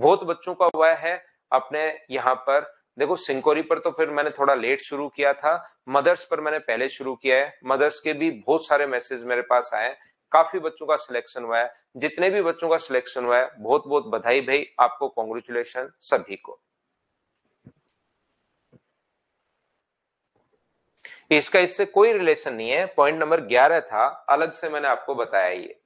बहुत बच्चों का हुआ है अपने यहाँ पर देखो सिंकोरी पर तो फिर मैंने थोड़ा लेट शुरू किया था मदर्स पर मैंने पहले शुरू किया है मदर्स के भी बहुत सारे मैसेज मेरे पास आए काफी बच्चों का सिलेक्शन हुआ है जितने भी बच्चों का सिलेक्शन हुआ है बहुत बहुत बधाई भाई आपको कॉन्ग्रेचुलेशन सभी को इसका इससे कोई रिलेशन नहीं है पॉइंट नंबर ग्यारह था अलग से मैंने आपको बताया ये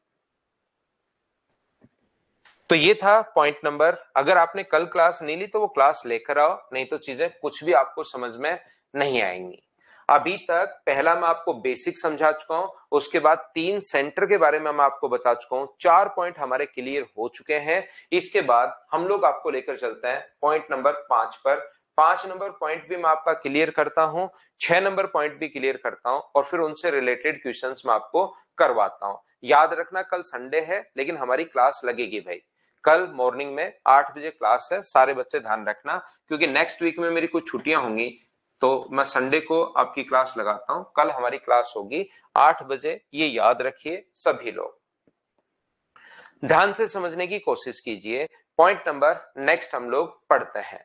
तो ये था पॉइंट नंबर अगर आपने कल क्लास नहीं ली तो वो क्लास लेकर आओ नहीं तो चीजें कुछ भी आपको समझ में नहीं आएंगी अभी तक पहला मैं आपको बेसिक समझा चुका हूं उसके बाद तीन सेंटर के बारे में मैं आपको बता चुका हूं चार पॉइंट हमारे क्लियर हो चुके हैं इसके बाद हम लोग आपको लेकर चलते हैं पॉइंट नंबर पांच पर पांच नंबर पॉइंट भी मैं आपका क्लियर करता हूँ छह नंबर पॉइंट भी क्लियर करता हूँ और फिर उनसे रिलेटेड क्वेश्चन मैं आपको करवाता हूँ याद रखना कल संडे है लेकिन हमारी क्लास लगेगी भाई कल मॉर्निंग में आठ बजे क्लास है सारे बच्चे ध्यान रखना क्योंकि नेक्स्ट वीक में मेरी कुछ छुट्टियां होंगी तो मैं संडे को आपकी क्लास लगाता हूँ कल हमारी क्लास होगी आठ बजे ये याद रखिए सभी लोग ध्यान से समझने की कोशिश कीजिए पॉइंट नंबर नेक्स्ट हम लोग पढ़ते हैं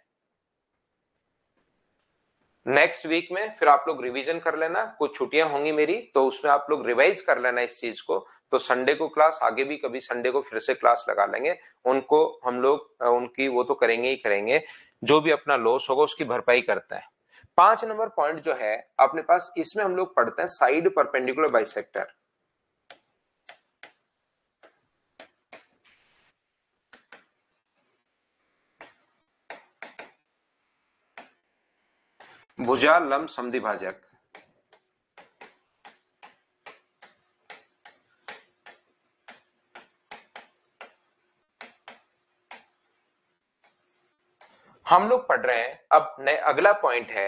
नेक्स्ट वीक में फिर आप लोग रिवीजन कर लेना कुछ छुट्टियां होंगी मेरी तो उसमें आप लोग रिवाइज कर लेना इस चीज को तो संडे को क्लास आगे भी कभी संडे को फिर से क्लास लगा लेंगे उनको हम लोग उनकी वो तो करेंगे ही करेंगे जो भी अपना लॉस होगा उसकी भरपाई करता है पांच नंबर पॉइंट जो है अपने पास इसमें हम लोग पढ़ते हैं साइड परपेंडिकुलर बाइसेक्टर भुजा लंब समिभाजक हम लोग पढ़ रहे हैं अब नए अगला पॉइंट है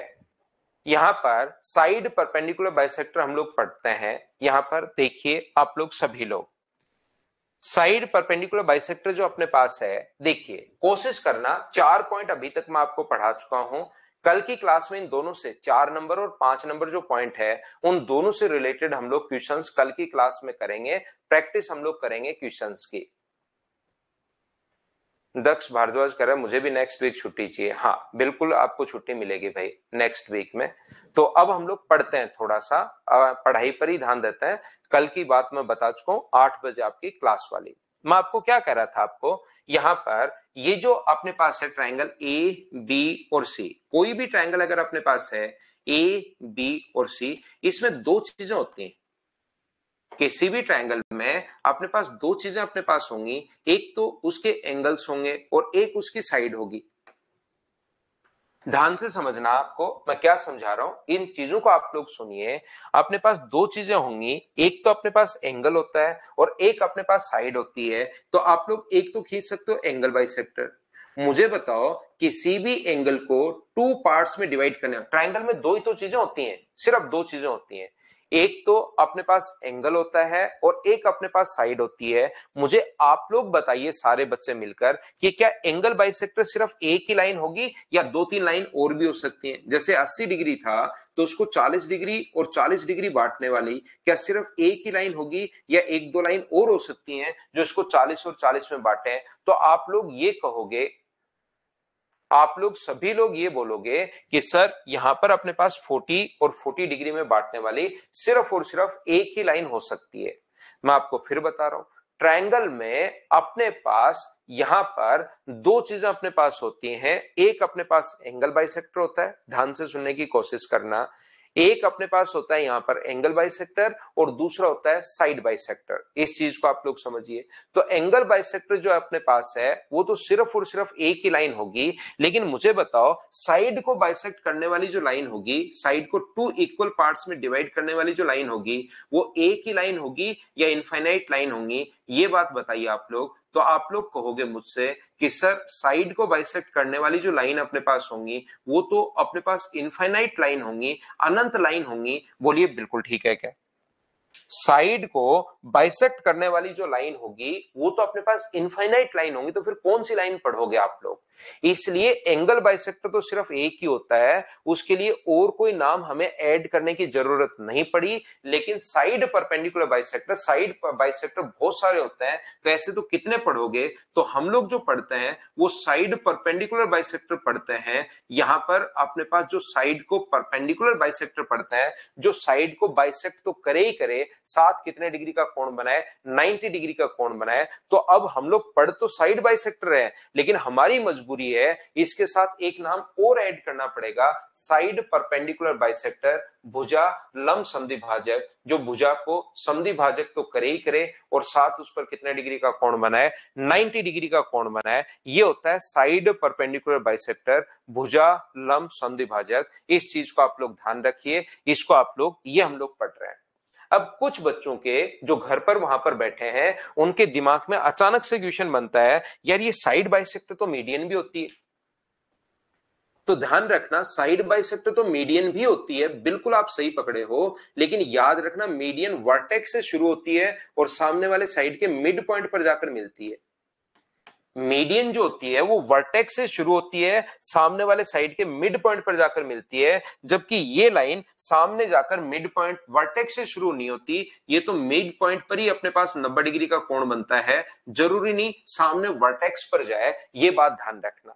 यहां पर साइड परपेंडिकुलर बाइसेक्टर हम लोग पढ़ते हैं यहां पर देखिए आप लोग सभी लोग साइड परपेंडिकुलर बाइसेक्टर जो अपने पास है देखिए कोशिश करना चार पॉइंट अभी तक मैं आपको पढ़ा चुका हूं कल की क्लास में इन दोनों से चार नंबर और पांच नंबर जो पॉइंट है उन दोनों से रिलेटेड हम लोग क्वेश्चन कल की क्लास में करेंगे प्रैक्टिस हम लोग करेंगे क्वेश्चन की दक्ष भारद्वाज कह रहे मुझे भी नेक्स्ट वीक छुट्टी चाहिए हाँ बिल्कुल आपको छुट्टी मिलेगी भाई नेक्स्ट वीक में तो अब हम लोग पढ़ते हैं थोड़ा सा पढ़ाई पर ही ध्यान देते हैं कल की बात मैं बता चुका हूं आठ बजे आपकी क्लास वाली मैं आपको क्या कह रहा था आपको यहां पर ये जो अपने पास है ट्राइंगल ए बी और सी कोई भी ट्राइंगल अगर अपने पास है ए बी और सी इसमें दो चीजें होती हैं किसी भी ट्राइंगल में अपने पास दो चीजें अपने पास होंगी एक तो उसके एंगल्स होंगे और एक उसकी साइड होगी ध्यान से समझना आपको मैं क्या समझा रहा हूं इन चीजों को आप लोग सुनिए अपने पास दो चीजें होंगी एक तो अपने पास एंगल होता है और एक अपने पास साइड होती है तो आप लोग एक तो खींच सकते हो एंगल सेक्टर मुझे बताओ किसी भी एंगल को टू पार्ट्स में डिवाइड करना ट्राइंगल में दो ही तो चीजें होती हैं सिर्फ दो चीजें होती हैं एक तो अपने पास एंगल होता है और एक अपने पास साइड होती है मुझे आप लोग बताइए सारे बच्चे मिलकर कि क्या एंगल बाइसेक्टर सिर्फ एक ही लाइन होगी या दो तीन लाइन और भी हो सकती है जैसे अस्सी डिग्री था तो उसको चालीस डिग्री और चालीस डिग्री बांटने वाली क्या सिर्फ एक ही लाइन होगी या एक दो लाइन और हो सकती है जो इसको चालीस और चालीस में बांटे तो आप लोग ये कहोगे आप लोग सभी लोग ये बोलोगे कि सर यहां पर अपने पास 40 और 40 डिग्री में बांटने वाली सिर्फ और सिर्फ एक ही लाइन हो सकती है मैं आपको फिर बता रहा हूं ट्रायंगल में अपने पास यहां पर दो चीजें अपने पास होती हैं एक अपने पास एंगल बाइसेक्टर होता है ध्यान से सुनने की कोशिश करना एक अपने पास होता है यहाँ पर एंगल बाइसेक्टर और दूसरा होता है साइड बाइसेक्टर इस चीज को आप लोग समझिए तो एंगल बाइसेक्टर जो अपने पास है वो तो सिर्फ और सिर्फ एक ही लाइन होगी लेकिन मुझे बताओ साइड को बाइसेक्ट करने वाली जो लाइन होगी साइड को टू इक्वल पार्ट में डिवाइड करने वाली जो लाइन होगी वो एक ही लाइन होगी या इनफाइनाइट लाइन होगी ये बात बताइए आप लोग तो आप लोग कहोगे मुझसे कि सर साइड को बाइसेक्ट करने वाली जो लाइन अपने पास होंगी वो तो अपने पास इनफाइनाइट लाइन होंगी अनंत लाइन होंगी बोलिए बिल्कुल ठीक है क्या साइड को बाइसेक्ट करने वाली जो लाइन होगी वो तो अपने पास इनफाइनाइट लाइन होगी तो फिर कौन सी लाइन पढ़ोगे आप लोग इसलिए एंगल बाइसेक्टर तो सिर्फ एक ही होता है उसके लिए और कोई नाम हमें ऐड करने की जरूरत नहीं पड़ी लेकिन side perpendicular bisector side bisector बहुत सारे होते हैं तो ऐसे तो कितने पढ़ोगे तो हम लोग जो पढ़ते हैं वो साइड परपेंडिकुलर बाइसेक्टर पढ़ते हैं यहां पर अपने पास जो साइड को परपेंडिकुलर बाइसेक्टर पढ़ते हैं जो साइड को बाइसेक्ट तो करे ही करे साथ कितने डिग्री का कोण बनाए 90 डिग्री का कोण बनाए तो अब हम लोग पढ़ तो साइड बाय सेक्टर है लेकिन हमारी मजबूरी है इसके साथ एक नाम और ऐड करना पड़ेगा साइड परपेंडिकुलर बाइसेक्टर भुजा लम संधिभाजक जो भुजा को संधिभाजक तो करे ही करे और साथ उस पर कितने डिग्री का कोण बनाए 90 डिग्री का कोण बनाए ये होता है साइड परपेंडिकुलर बाइसेक्टर भुजा लम संधिभाजक इस चीज को आप लोग ध्यान रखिए इसको आप लोग ये हम लोग पढ़ रहे हैं अब कुछ बच्चों के जो घर पर वहां पर बैठे हैं उनके दिमाग में अचानक से क्वेश्चन बनता है यार ये साइड सेक्टर तो मीडियन भी होती है तो ध्यान रखना साइड सेक्टर तो मीडियन भी होती है बिल्कुल आप सही पकड़े हो लेकिन याद रखना मीडियन वर्टेक्स से शुरू होती है और सामने वाले साइड के मिड पॉइंट पर जाकर मिलती है मीडियन जो होती है वो वर्टेक्स से शुरू होती है सामने वाले साइड के मिड पॉइंट पर जाकर मिलती है जबकि ये लाइन सामने जाकर मिड पॉइंट वर्टेक्स से शुरू नहीं होती ये तो मिड पॉइंट पर ही अपने पास नब्बे डिग्री का कोण बनता है जरूरी नहीं सामने वर्टेक्स पर जाए ये बात ध्यान रखना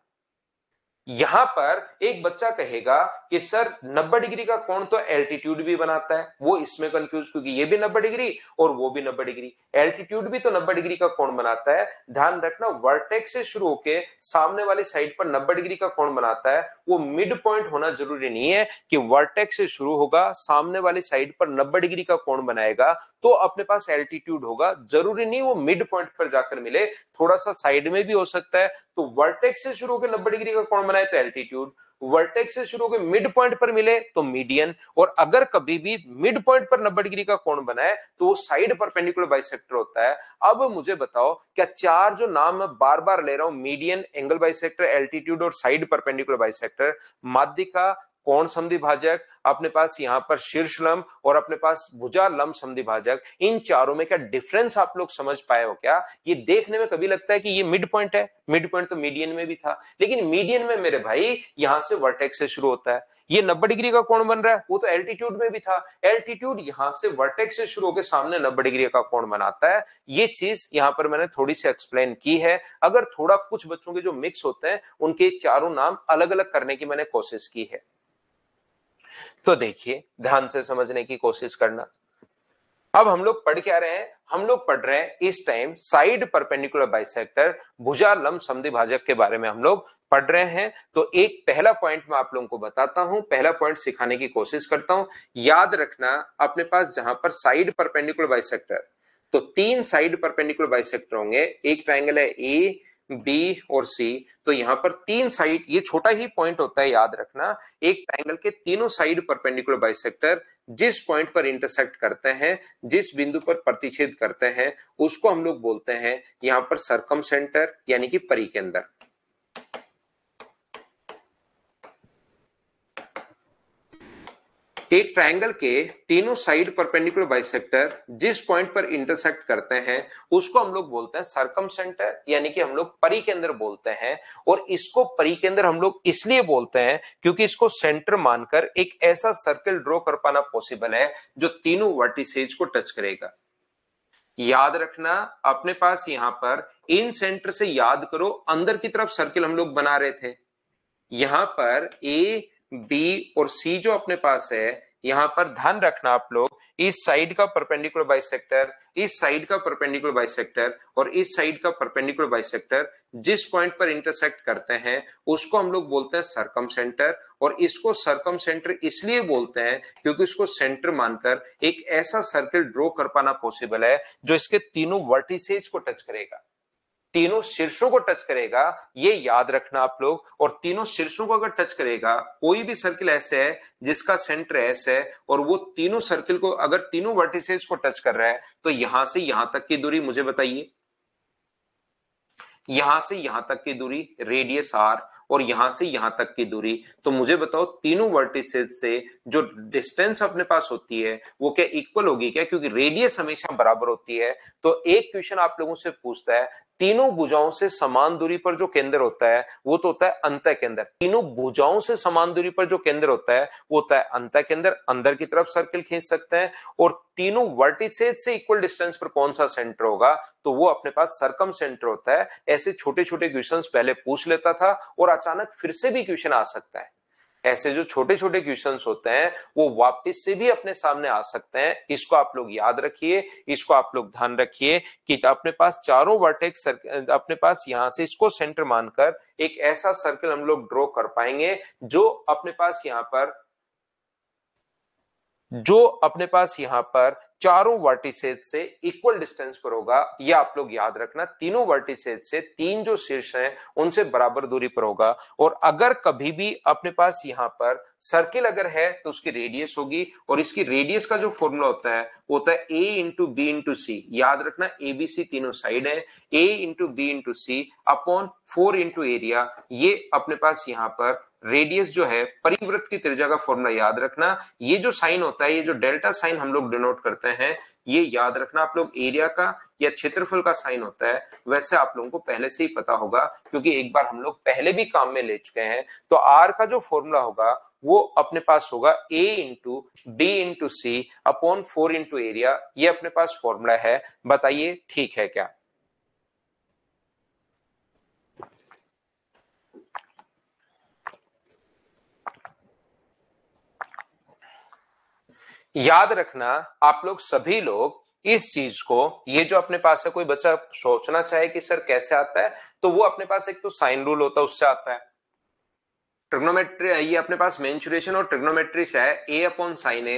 यहां पर एक बच्चा कहेगा कि सर 90 डिग्री का कोण तो एल्टीट्यूड भी बनाता है वो इसमें कंफ्यूज क्योंकि ये भी 90 डिग्री और वो भी 90 डिग्री एल्टीट्यूड भी तो 90 डिग्री का कोण बनाता है ध्यान रखना वर्टेक्स से शुरू होकर सामने वाली साइड पर 90 डिग्री का कोण बनाता है वो मिड पॉइंट होना जरूरी नहीं है कि वर्टेक्स से शुरू होगा सामने वाली साइड पर नब्बे डिग्री का कोण बनाएगा तो अपने पास एल्टीट्यूड होगा जरूरी नहीं वो मिड पॉइंट पर जाकर मिले थोड़ा सा साइड में भी हो सकता है तो वर्टेक्स से शुरू होकर नब्बे डिग्री का कोण है तो एल्टीट्यूड वर्टेक्स से शुरू होकर मिड पॉइंट पर मिले तो मीडियन और अगर कभी भी मिड पॉइंट पर नब्बे डिग्री का कोण बनाए तो वो साइड पर पेंडिकुलर बाइसेक्टर होता है अब मुझे बताओ क्या चार जो नाम मैं बार बार ले रहा हूं मीडियन एंगल बाइसेक्टर एल्टीट्यूड और साइड पर पेंडिकुलर बाइसेक्टर माध्यिका कौन संधि भाजक अपने पास यहाँ पर शीर्ष लंब और अपने पास भुजा लंब संधि भाजक इन चारों में क्या डिफरेंस आप लोग समझ पाए हो क्या ये देखने में कभी लगता है कि ये मिड पॉइंट है मिड पॉइंट तो मीडियन में भी था लेकिन मीडियन में मेरे भाई यहां से वर्टेक्स से शुरू होता है ये 90 डिग्री का कोण बन रहा है वो तो एल्टीट्यूड में भी था एल्टीट्यूड यहां से वर्टेक्स से शुरू होकर सामने 90 डिग्री का कोण बनाता है ये चीज यहां पर मैंने थोड़ी सी एक्सप्लेन की है अगर थोड़ा कुछ बच्चों के जो मिक्स होते हैं उनके चारों नाम अलग अलग करने की मैंने कोशिश की है तो देखिए ध्यान से समझने की कोशिश करना अब हम लोग पढ़ क्या रहे हैं हम लोग पढ़ रहे हैं इस टाइम साइड परपेंडिकुलर बाइसेक्टर भुजा लंब समधि भाजक के बारे में हम लोग पढ़ रहे हैं तो एक पहला पॉइंट मैं आप लोगों को बताता हूं पहला पॉइंट सिखाने की कोशिश करता हूं याद रखना अपने पास जहां पर साइड परपेंडिकुलर बाइसेक्टर तो तीन साइड परपेंडिकुलर बाइसेक्टर होंगे एक ट्राइंगल है ए बी और सी तो यहां पर तीन साइड ये छोटा ही पॉइंट होता है याद रखना एक ट्रायंगल के तीनों साइड परपेंडिकुलर बाइसेक्टर जिस पॉइंट पर इंटरसेक्ट करते हैं जिस बिंदु पर प्रतिच्छेद करते हैं उसको हम लोग बोलते हैं यहां पर सरकम सेंटर यानी कि परिकेंद्र एक ट्रायंगल के तीनों साइड परपेंडिकुलर बाइसेक्टर जिस पॉइंट पर इंटरसेक्ट करते हैं उसको हम लोग बोलते हैं सरकम सेंटर यानी कि हम लोग परी के अंदर बोलते हैं और इसको परी के अंदर हम लोग इसलिए बोलते हैं क्योंकि इसको सेंटर मानकर एक ऐसा सर्कल ड्रॉ कर पाना पॉसिबल है जो तीनों वर्टिसेज को टच करेगा याद रखना अपने पास यहां पर इन सेंटर से याद करो अंदर की तरफ सर्किल हम लोग बना रहे थे यहां पर ए बी और सी जो अपने पास है यहां पर ध्यान रखना आप लोग इस साइड का परपेंडिकुलर बाइसेक्टर इस साइड का परपेंडिकुलर बाइसेक्टर और इस साइड का परपेंडिकुलर बाइसेक्टर जिस पॉइंट पर इंटरसेक्ट करते हैं उसको हम लोग बोलते हैं सरकम सेंटर और इसको सरकम सेंटर इसलिए बोलते हैं क्योंकि इसको सेंटर मानकर एक ऐसा सर्किल ड्रॉ कर पाना पॉसिबल है जो इसके तीनों वर्टिसेज को टच करेगा तीनों शीर्षों को टच करेगा ये याद रखना आप लोग और तीनों शीर्षों को अगर टच करेगा कोई भी सर्किल ऐसे है जिसका सेंटर एस है और वो तीनों सर्किल को अगर तीनों वर्टिसेस को टच कर रहा है तो यहां से यहां तक की दूरी मुझे बताइए यहां से यहां तक की दूरी रेडियस आर और यहां से यहां तक की दूरी तो मुझे बताओ तीनों वर्टिसेस से जो डिस्टेंस अपने पास होती है वो क्या इक्वल होगी क्या क्योंकि रेडियस हमेशा बराबर होती है तो एक क्वेश्चन आप लोगों से पूछता है तीनों भुजाओं से समान दूरी पर जो केंद्र होता है वो तो होता है अंत केंद्र तीनों भुजाओं से समान दूरी पर जो केंद्र होता है वो होता है अंत केंद्र अंदर की तरफ सर्किल खींच सकते हैं और तीनों वर्टिसेज से इक्वल डिस्टेंस पर कौन सा सेंटर होगा तो वो अपने पास सरकम सेंटर होता है ऐसे छोटे छोटे क्वेश्चन पहले पूछ लेता था और अचानक फिर से भी क्वेश्चन आ सकता है ऐसे जो छोटे छोटे क्वेश्चंस होते हैं वो वापस से भी अपने सामने आ सकते हैं इसको आप लोग याद रखिए इसको आप लोग ध्यान रखिए कि अपने पास चारों वर्टेक्स अपने पास यहां से इसको सेंटर मानकर एक ऐसा सर्कल हम लोग ड्रॉ कर पाएंगे जो अपने पास यहाँ पर हम्म। जो अपने पास यहां पर चारों वर्टिसेज से इक्वल डिस्टेंस पर होगा ये आप लोग याद रखना तीनों वर्टिसेज से तीन जो शीर्ष हैं उनसे बराबर दूरी पर होगा और अगर कभी भी अपने पास यहां पर सर्किल अगर है तो उसकी रेडियस होगी और इसकी रेडियस का जो फॉर्मूला होता है वो होता है A into B into C याद रखना ए बी सी तीनों साइड है A into B into C upon four into area ये अपने पास यहां पर रेडियस जो है परिवृत्त की त्रिज्या का फॉर्मूला याद रखना ये जो साइन होता है ये जो डेल्टा साइन हम लोग डिनोट करते हैं ये याद रखना आप लोग एरिया का या क्षेत्रफल का साइन होता है वैसे आप लोगों को पहले से ही पता होगा क्योंकि एक बार हम लोग पहले भी काम में ले चुके हैं तो आर का जो फॉर्मूला होगा वो अपने पास होगा A into D into C upon four into area ये अपने पास फॉर्मूला है बताइए ठीक है क्या याद रखना आप लोग सभी लोग इस चीज को ये जो अपने पास है कोई बच्चा सोचना चाहे कि सर कैसे आता है तो वो अपने पास एक तो साइन रूल होता है उससे आता है ट्रिग्नोमेट्री ये अपने पास मेन्चुरेशन और ट्रिग्नोमेट्री से है ए अपॉन साइन ए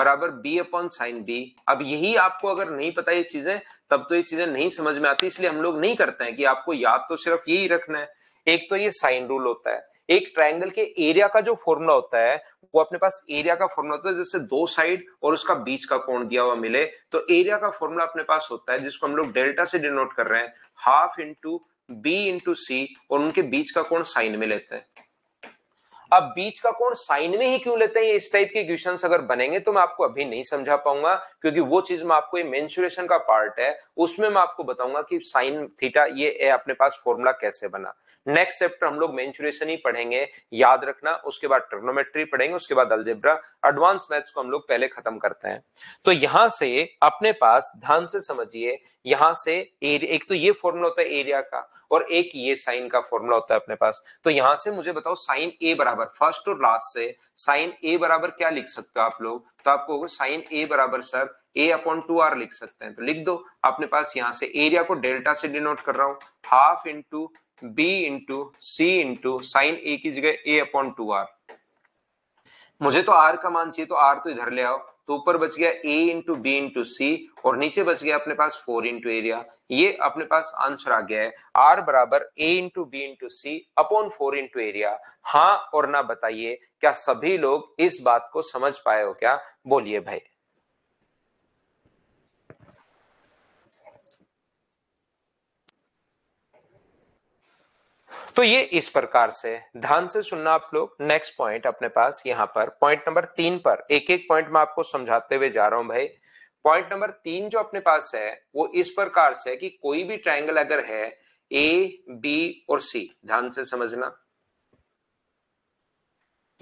बराबर बी अपॉन साइन बी अब यही आपको अगर नहीं पता ये चीजें तब तो ये चीजें नहीं समझ में आती इसलिए हम लोग नहीं करते हैं कि आपको याद तो सिर्फ यही रखना है एक तो ये साइन रूल होता है एक ट्राइंगल के एरिया का जो फॉर्मूला होता है वो अपने पास एरिया का फॉर्मूला होता है जैसे दो साइड और उसका बीच का कोण दिया हुआ मिले तो एरिया का फॉर्मूला अपने पास होता है जिसको हम लोग डेल्टा से डिनोट कर रहे हैं half into B into C और उनके बीच का कोण साइन में लेते हैं अब बीच का कोण साइन में ही क्यों लेते हैं इस टाइप के क्वेश्चन अगर बनेंगे तो मैं आपको अभी नहीं समझा पाऊंगा क्योंकि वो चीज मैं आपको मेंशुरेशन का पार्ट है उसमें मैं आपको बताऊंगा कि साइन थीटा ये अपने पास फॉर्मूला कैसे बना नेक्स्ट चैप्टर हम लोग मेंशुरेशन ही पढ़ेंगे याद रखना उसके बाद ट्रिग्नोमेट्री पढ़ेंगे उसके बाद अल्जेब्रा एडवांस मैथ्स को हम लोग पहले खत्म करते हैं तो यहां से अपने पास ध्यान से समझिए यहां से एक तो ये फॉर्मूला होता है एरिया का और एक ये साइन का फॉर्मूला होता है अपने पास तो यहां से मुझे बताओ साइन ए बराबर फर्स्ट और लास्ट से साइन ए बराबर क्या लिख सकते हो आप लोग तो आपको साइन ए बराबर sir A upon two R लिख सकते हैं तो लिख दो अपने पास यहाँ से एरिया को डेल्टा से डिनोट कर रहा हूं half into B into C into sine A की जगह ए अपॉन टू आर मुझे तो आर का मान चाहिए तो आर तो इधर ले आओ तो ऊपर बच गया A into B into C और नीचे बच गया अपने पास फोर इंटू एरिया ये अपने पास आंसर आ गया है आर बराबर A into B into C upon four into area हाँ और ना बताइए क्या सभी लोग इस बात को समझ पाए हो क्या बोलिए भाई तो ये इस प्रकार से ध्यान से सुनना आप लोग नेक्स्ट पॉइंट अपने पास यहाँ पर पॉइंट नंबर तीन पर एक एक पॉइंट मैं आपको समझाते हुए जा रहा हूं भाई पॉइंट नंबर तीन जो अपने पास है वो इस प्रकार से कि कोई भी ट्राइंगल अगर है ए बी और सी ध्यान से समझना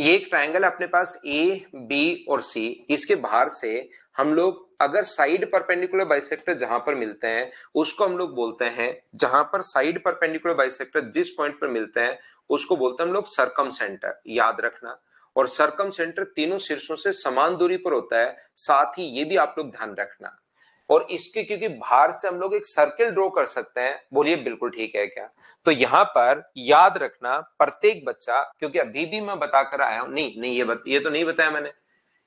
ये एक ट्रायंगल अपने पास ए बी और सी इसके बाहर से हम लोग अगर साइड परपेंडिकुलर बाइसेक्टर जहां पर मिलते हैं उसको हम लोग बोलते हैं जहां पर साइड परपेंडिकुलर बाइसेक्टर जिस पॉइंट पर मिलते हैं उसको बोलते हैं हम लोग सरकम सेंटर याद रखना और सरकम सेंटर तीनों शीर्षों से समान दूरी पर होता है साथ ही ये भी आप लोग ध्यान रखना और इसके क्योंकि बाहर से हम लोग एक सर्किल ड्रॉ कर सकते हैं बोलिए बिल्कुल ठीक है क्या तो यहाँ पर याद रखना प्रत्येक बच्चा क्योंकि अभी भी मैं बताकर आया हूं नहीं नहीं ये बत, ये तो नहीं बताया मैंने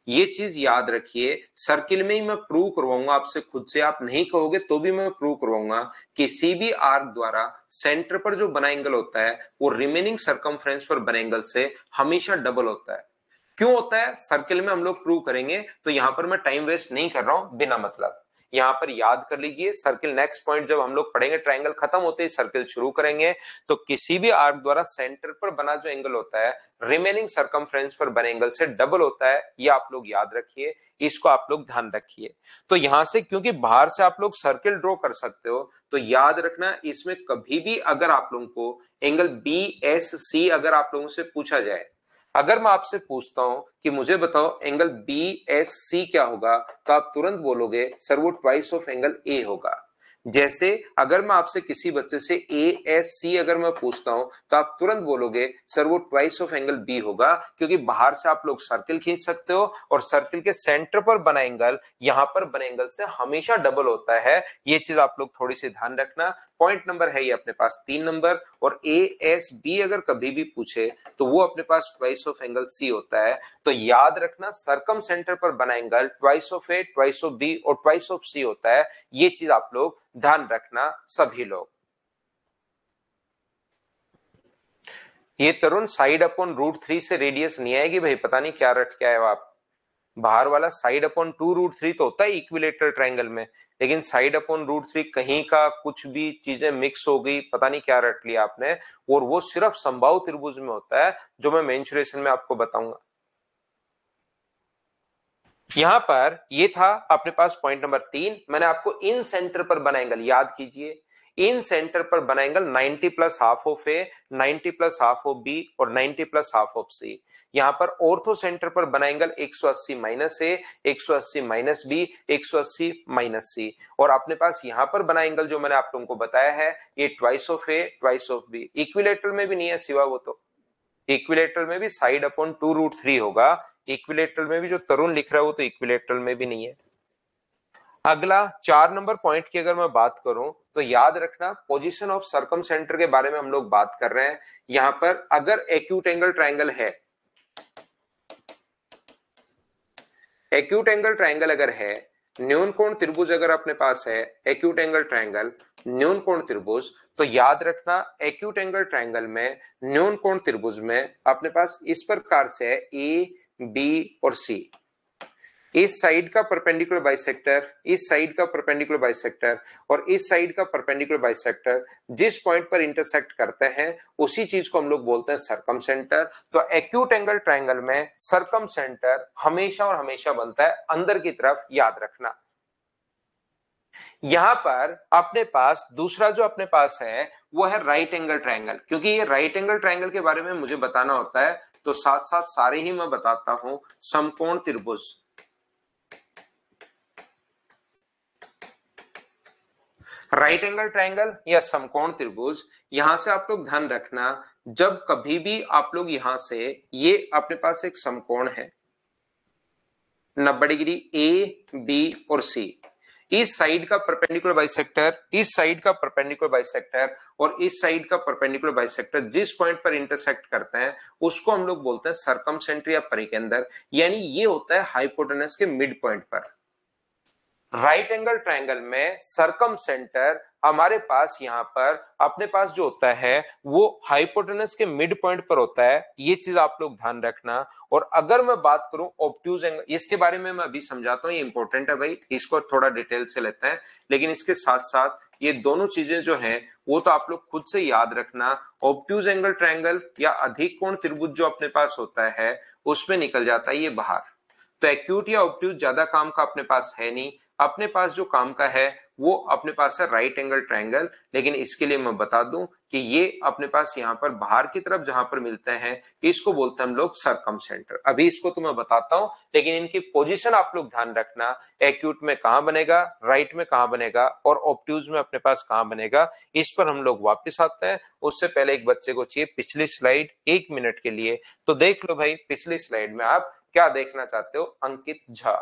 ये चीज याद रखिए सर्किल में ही मैं प्रूव करवाऊंगा आपसे खुद से आप नहीं कहोगे तो भी मैं प्रूव करवाऊंगा किसी भी आर्क द्वारा सेंटर पर जो बना एंगल होता है वो रिमेनिंग सर्कमफ्रेंस पर बना एंगल से हमेशा डबल होता है क्यों होता है सर्किल में हम लोग प्रूव करेंगे तो यहां पर मैं टाइम वेस्ट नहीं कर रहा हूं बिना मतलब यहाँ पर याद कर लीजिए सर्किल नेक्स्ट पॉइंट जब हम लोग पढ़ेंगे ट्राइंगल खत्म होते ही सर्किल शुरू करेंगे तो किसी भी आर्क द्वारा सेंटर पर बना जो एंगल होता है रिमेनिंग सर्कम पर बने एंगल से डबल होता है ये आप लोग याद रखिए इसको आप लोग ध्यान रखिए तो यहां से क्योंकि बाहर से आप लोग सर्किल ड्रॉ कर सकते हो तो याद रखना इसमें कभी भी अगर आप लोगों को एंगल बी एस सी अगर आप लोगों से पूछा जाए अगर मैं आपसे पूछता हूं कि मुझे बताओ एंगल बी एस सी क्या होगा तो आप तुरंत बोलोगे सर वो ट्वाइस ऑफ एंगल ए होगा जैसे अगर मैं आपसे किसी बच्चे से ए एस सी अगर मैं पूछता हूं तो आप तुरंत बोलोगे सर वो ट्वाइस ऑफ एंगल बी होगा क्योंकि बाहर से आप लोग सर्किल खींच सकते हो और सर्किल के सेंटर पर बना एंगल यहां पर बने एंगल से हमेशा डबल होता है ये चीज आप लोग थोड़ी सी ध्यान रखना पॉइंट नंबर है ये अपने पास तीन नंबर और ए एस बी अगर कभी भी पूछे तो वो अपने पास ट्वाइस ऑफ एंगल सी होता है तो याद रखना सर्कम सेंटर पर बना angle twice of A twice of B और ट्वाइस ऑफ सी होता है ये चीज आप लोग ध्यान रखना सभी लोग ये Tarun side upon root three से रेडियस नहीं आएगी भाई पता नहीं क्या रट क्या है आप बाहर वाला side upon two root three तो होता है इक्विलेटर ट्रायंगल में लेकिन साइड अपॉन रूट थ्री कहीं का कुछ भी चीजें मिक्स हो गई पता नहीं क्या रट लिया आपने और वो सिर्फ संभाव त्रिभुज में होता है जो मैं मेन्चुरेशन में आपको बताऊंगा यहां पर ये था अपने पास पॉइंट नंबर तीन मैंने आपको इन सेंटर पर बना एंगल याद कीजिए इन सेंटर पर बना angle 90 plus half of A 90 plus half of B और 90 प्लस हाफ ऑफ सी यहां पर ऑर्थो सेंटर पर बना angle 180 minus A 180 minus B 180 minus C और अपने पास यहां पर बना एंगल जो मैंने आप लोगों को बताया है ये twice of A twice of B equilateral में भी नहीं है सिवा वो तो इक्विलेटर में भी side upon two root three होगा इक्विलेटरल में भी जो तरुण लिख रहा है वो तो इक्विलेटरल में भी नहीं है अगला चार नंबर पॉइंट की अगर मैं बात करूं तो याद रखना पोजीशन ऑफ सर्कम सेंटर के बारे में हम लोग बात कर रहे हैं यहां पर अगर एक्यूट एंगल ट्राइंगल है एक्यूट एंगल ट्राइंगल अगर है न्यून कोण त्रिभुज अगर अपने पास है एक्यूट एंगल ट्राइंगल न्यून कोण त्रिभुज तो याद रखना एक्यूट एंगल ट्राइंगल में न्यून कोण त्रिभुज में अपने पास इस प्रकार से ए बी और सी इस साइड का परपेंडिकुलर बाइसेक्टर इस साइड का परपेंडिकुलर बाइसेक्टर और इस साइड का परपेंडिकुलर बाइसेक्टर जिस पॉइंट पर इंटरसेक्ट करते हैं उसी चीज को हम लोग बोलते हैं सरकम सेंटर तो एक्यूट एंगल ट्राइंगल में सरकम सेंटर हमेशा और हमेशा बनता है अंदर की तरफ याद रखना यहां पर अपने पास दूसरा जो अपने पास है वो है राइट एंगल ट्राइंगल क्योंकि ये राइट एंगल ट्राइंगल के बारे में मुझे बताना होता है तो साथ साथ सारे ही मैं बताता हूं समकोण त्रिभुज राइट एंगल ट्रायंगल या समकोण त्रिभुज यहां से आप लोग ध्यान रखना जब कभी भी आप लोग यहां से ये अपने पास एक समकोण है नब्बे डिग्री ए बी और सी इस साइड का परपेंडिकुलर बाइसेक्टर इस साइड का परपेंडिकुलर बाइसेक्टर और इस साइड का परपेंडिकुलर बाइसेक्टर जिस पॉइंट पर इंटरसेक्ट करते हैं उसको हम लोग बोलते हैं सरकम या परिकेंदर यानी ये होता है हाइपोटेनस के मिड पॉइंट पर राइट एंगल ट्राइंगल में सरकम सेंटर हमारे पास यहाँ पर अपने पास जो होता है वो हाइपोटेनस के मिड पॉइंट पर होता है ये चीज आप लोग ध्यान रखना और अगर मैं बात करूं ऑप्ट्यूज एंगल इसके बारे में मैं अभी समझाता हूँ ये इंपॉर्टेंट है भाई इसको थोड़ा डिटेल से लेते हैं लेकिन इसके साथ साथ ये दोनों चीजें जो है वो तो आप लोग खुद से याद रखना ऑप्ट्यूज एंगल ट्रैंगल या अधिक कोण त्रिभुज जो अपने पास होता है उसमें निकल जाता है ये बाहर तो एक्यूट या ऑप्ट्यूज ज्यादा काम का अपने पास है नहीं अपने पास जो काम का है वो अपने पास है राइट एंगल ट्रायंगल लेकिन इसके लिए मैं बता दूं कि ये अपने पास यहाँ पर बाहर की तरफ जहां पर मिलते हैं इसको बोलते हैं हम लोग सरकम सेंटर अभी इसको तो मैं बताता हूं लेकिन इनकी पोजीशन आप लोग ध्यान रखना एक्यूट में कहा बनेगा राइट में कहा बनेगा और ऑप्ट्यूज में अपने पास कहाँ बनेगा इस पर हम लोग वापिस आते हैं उससे पहले एक बच्चे को चाहिए पिछली स्लाइड एक मिनट के लिए तो देख लो भाई पिछली स्लाइड में आप क्या देखना चाहते हो अंकित झा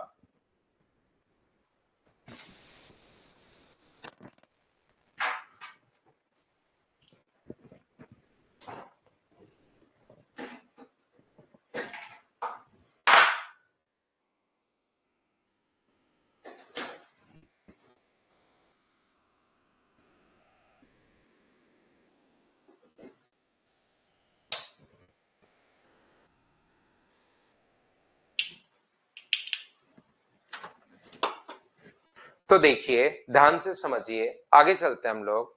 तो देखिए ध्यान से समझिए आगे चलते हम लोग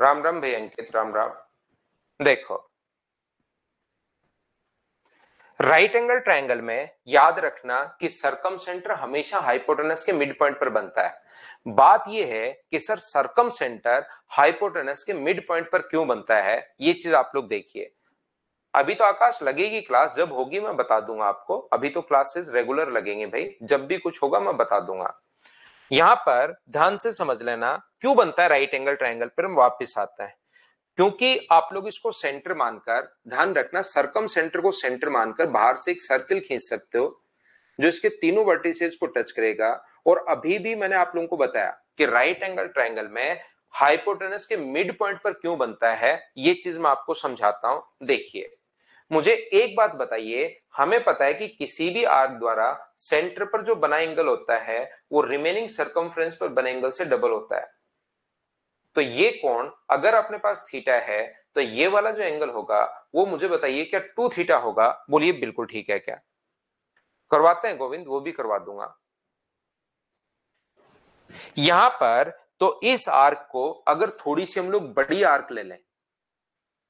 राम राम भाई अंकित राम राम देखो राइट एंगल ट्रायंगल में याद रखना कि सरकम सेंटर हमेशा हाइपोटेनस के मिड पॉइंट पर बनता है बात यह है कि सर सरकम सेंटर हाइपोटेनस के मिड पॉइंट पर क्यों बनता है ये चीज आप लोग देखिए अभी तो आकाश लगेगी क्लास जब होगी मैं बता दूंगा आपको अभी तो क्लासेस रेगुलर लगेंगे भाई जब भी कुछ होगा मैं बता दूंगा यहां पर ध्यान से समझ लेना क्यों बनता है राइट एंगल ट्राइंगल पर हम वापिस आते हैं क्योंकि आप लोग इसको सेंटर मानकर ध्यान रखना सरकम सेंटर को सेंटर मानकर बाहर से एक सर्किल खींच सकते हो जो इसके तीनों वर्टिसेस को टच करेगा और अभी भी मैंने आप लोगों को बताया कि राइट एंगल ट्राइंगल में हाइपोटेनस के मिड पॉइंट पर क्यों बनता है ये चीज मैं आपको समझाता हूं देखिए मुझे एक बात बताइए हमें पता है कि किसी भी आर्क द्वारा सेंटर पर जो बना एंगल होता है वो रिमेनिंग सर्कमफ्रेंस पर बने एंगल से डबल होता है तो ये कोण अगर अपने पास थीटा है तो ये वाला जो एंगल होगा वो मुझे बताइए क्या टू थीटा होगा बोलिए बिल्कुल ठीक है क्या करवाते हैं गोविंद वो भी करवा दूंगा यहां पर तो इस आर्क को अगर थोड़ी सी हम लोग बड़ी आर्क ले लें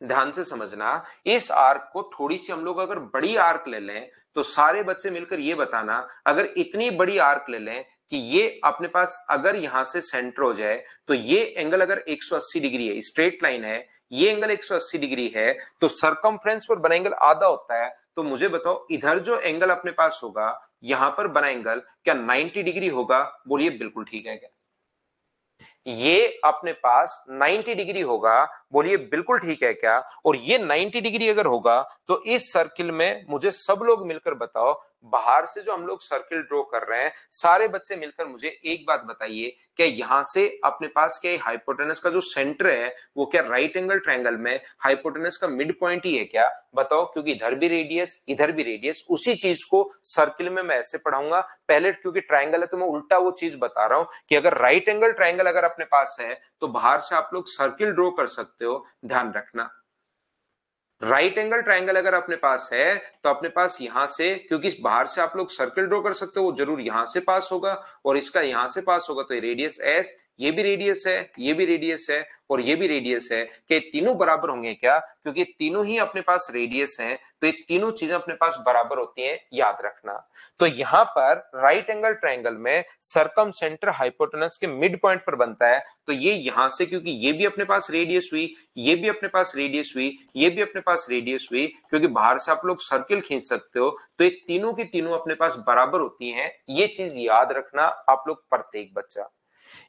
ध्यान से समझना इस आर्क को थोड़ी सी हम लोग अगर बड़ी आर्क ले लें तो सारे बच्चे मिलकर ये बताना अगर इतनी बड़ी आर्क ले लें कि ये अपने पास अगर यहां से सेंटर हो जाए तो ये एंगल अगर 180 डिग्री है स्ट्रेट लाइन है ये एंगल 180 डिग्री है तो सरकमफ्रेंस पर बना एंगल आधा होता है तो मुझे बताओ इधर जो एंगल अपने पास होगा यहां पर बना एंगल क्या 90 डिग्री होगा बोलिए बिल्कुल ठीक है क्या ये अपने पास 90 डिग्री होगा बोलिए बिल्कुल ठीक है क्या और ये 90 डिग्री अगर होगा तो इस सर्किल में मुझे सब लोग मिलकर बताओ बाहर से जो हम लोग सर्किल ड्रॉ कर रहे हैं सारे बच्चे मिलकर मुझे एक बात बताइए क्या यहाँ से अपने पास क्या हाइपोटेनस का जो सेंटर है वो क्या राइट एंगल ट्रायंगल में हाइपोटेनस का मिड पॉइंट ही है क्या बताओ क्योंकि इधर भी रेडियस इधर भी रेडियस उसी चीज को सर्किल में मैं ऐसे पढ़ाऊंगा पहले क्योंकि ट्राइंगल है तो मैं उल्टा वो चीज बता रहा हूं कि अगर राइट एंगल ट्राइंगल अगर अपने पास है तो बाहर से आप लोग सर्किल ड्रॉ कर सकते हो ध्यान रखना राइट एंगल ट्राइंगल अगर अपने पास है तो अपने पास यहां से क्योंकि बाहर से आप लोग सर्कल ड्रॉ कर सकते हो वो जरूर यहां से पास होगा और इसका यहां से पास होगा तो रेडियस एस ये भी रेडियस है ये भी रेडियस है और ये भी रेडियस है कि तीनों बराबर होंगे क्या क्योंकि तीनों ही अपने पास रेडियस हैं तो ये तीनों चीजें अपने पास बराबर होती हैं याद रखना तो यहां पर राइट एंगल ट्रायंगल में सरकम सेंटर हाइपोटनस के मिड पॉइंट पर बनता है तो ये यहां से क्योंकि ये भी अपने पास रेडियस हुई ये भी अपने पास रेडियस हुई ये भी अपने पास रेडियस हुई क्योंकि बाहर से आप लोग सर्किल खींच सकते हो तो ये तीनों की तीनों अपने पास बराबर होती है ये चीज याद रखना आप लोग प्रत्येक बच्चा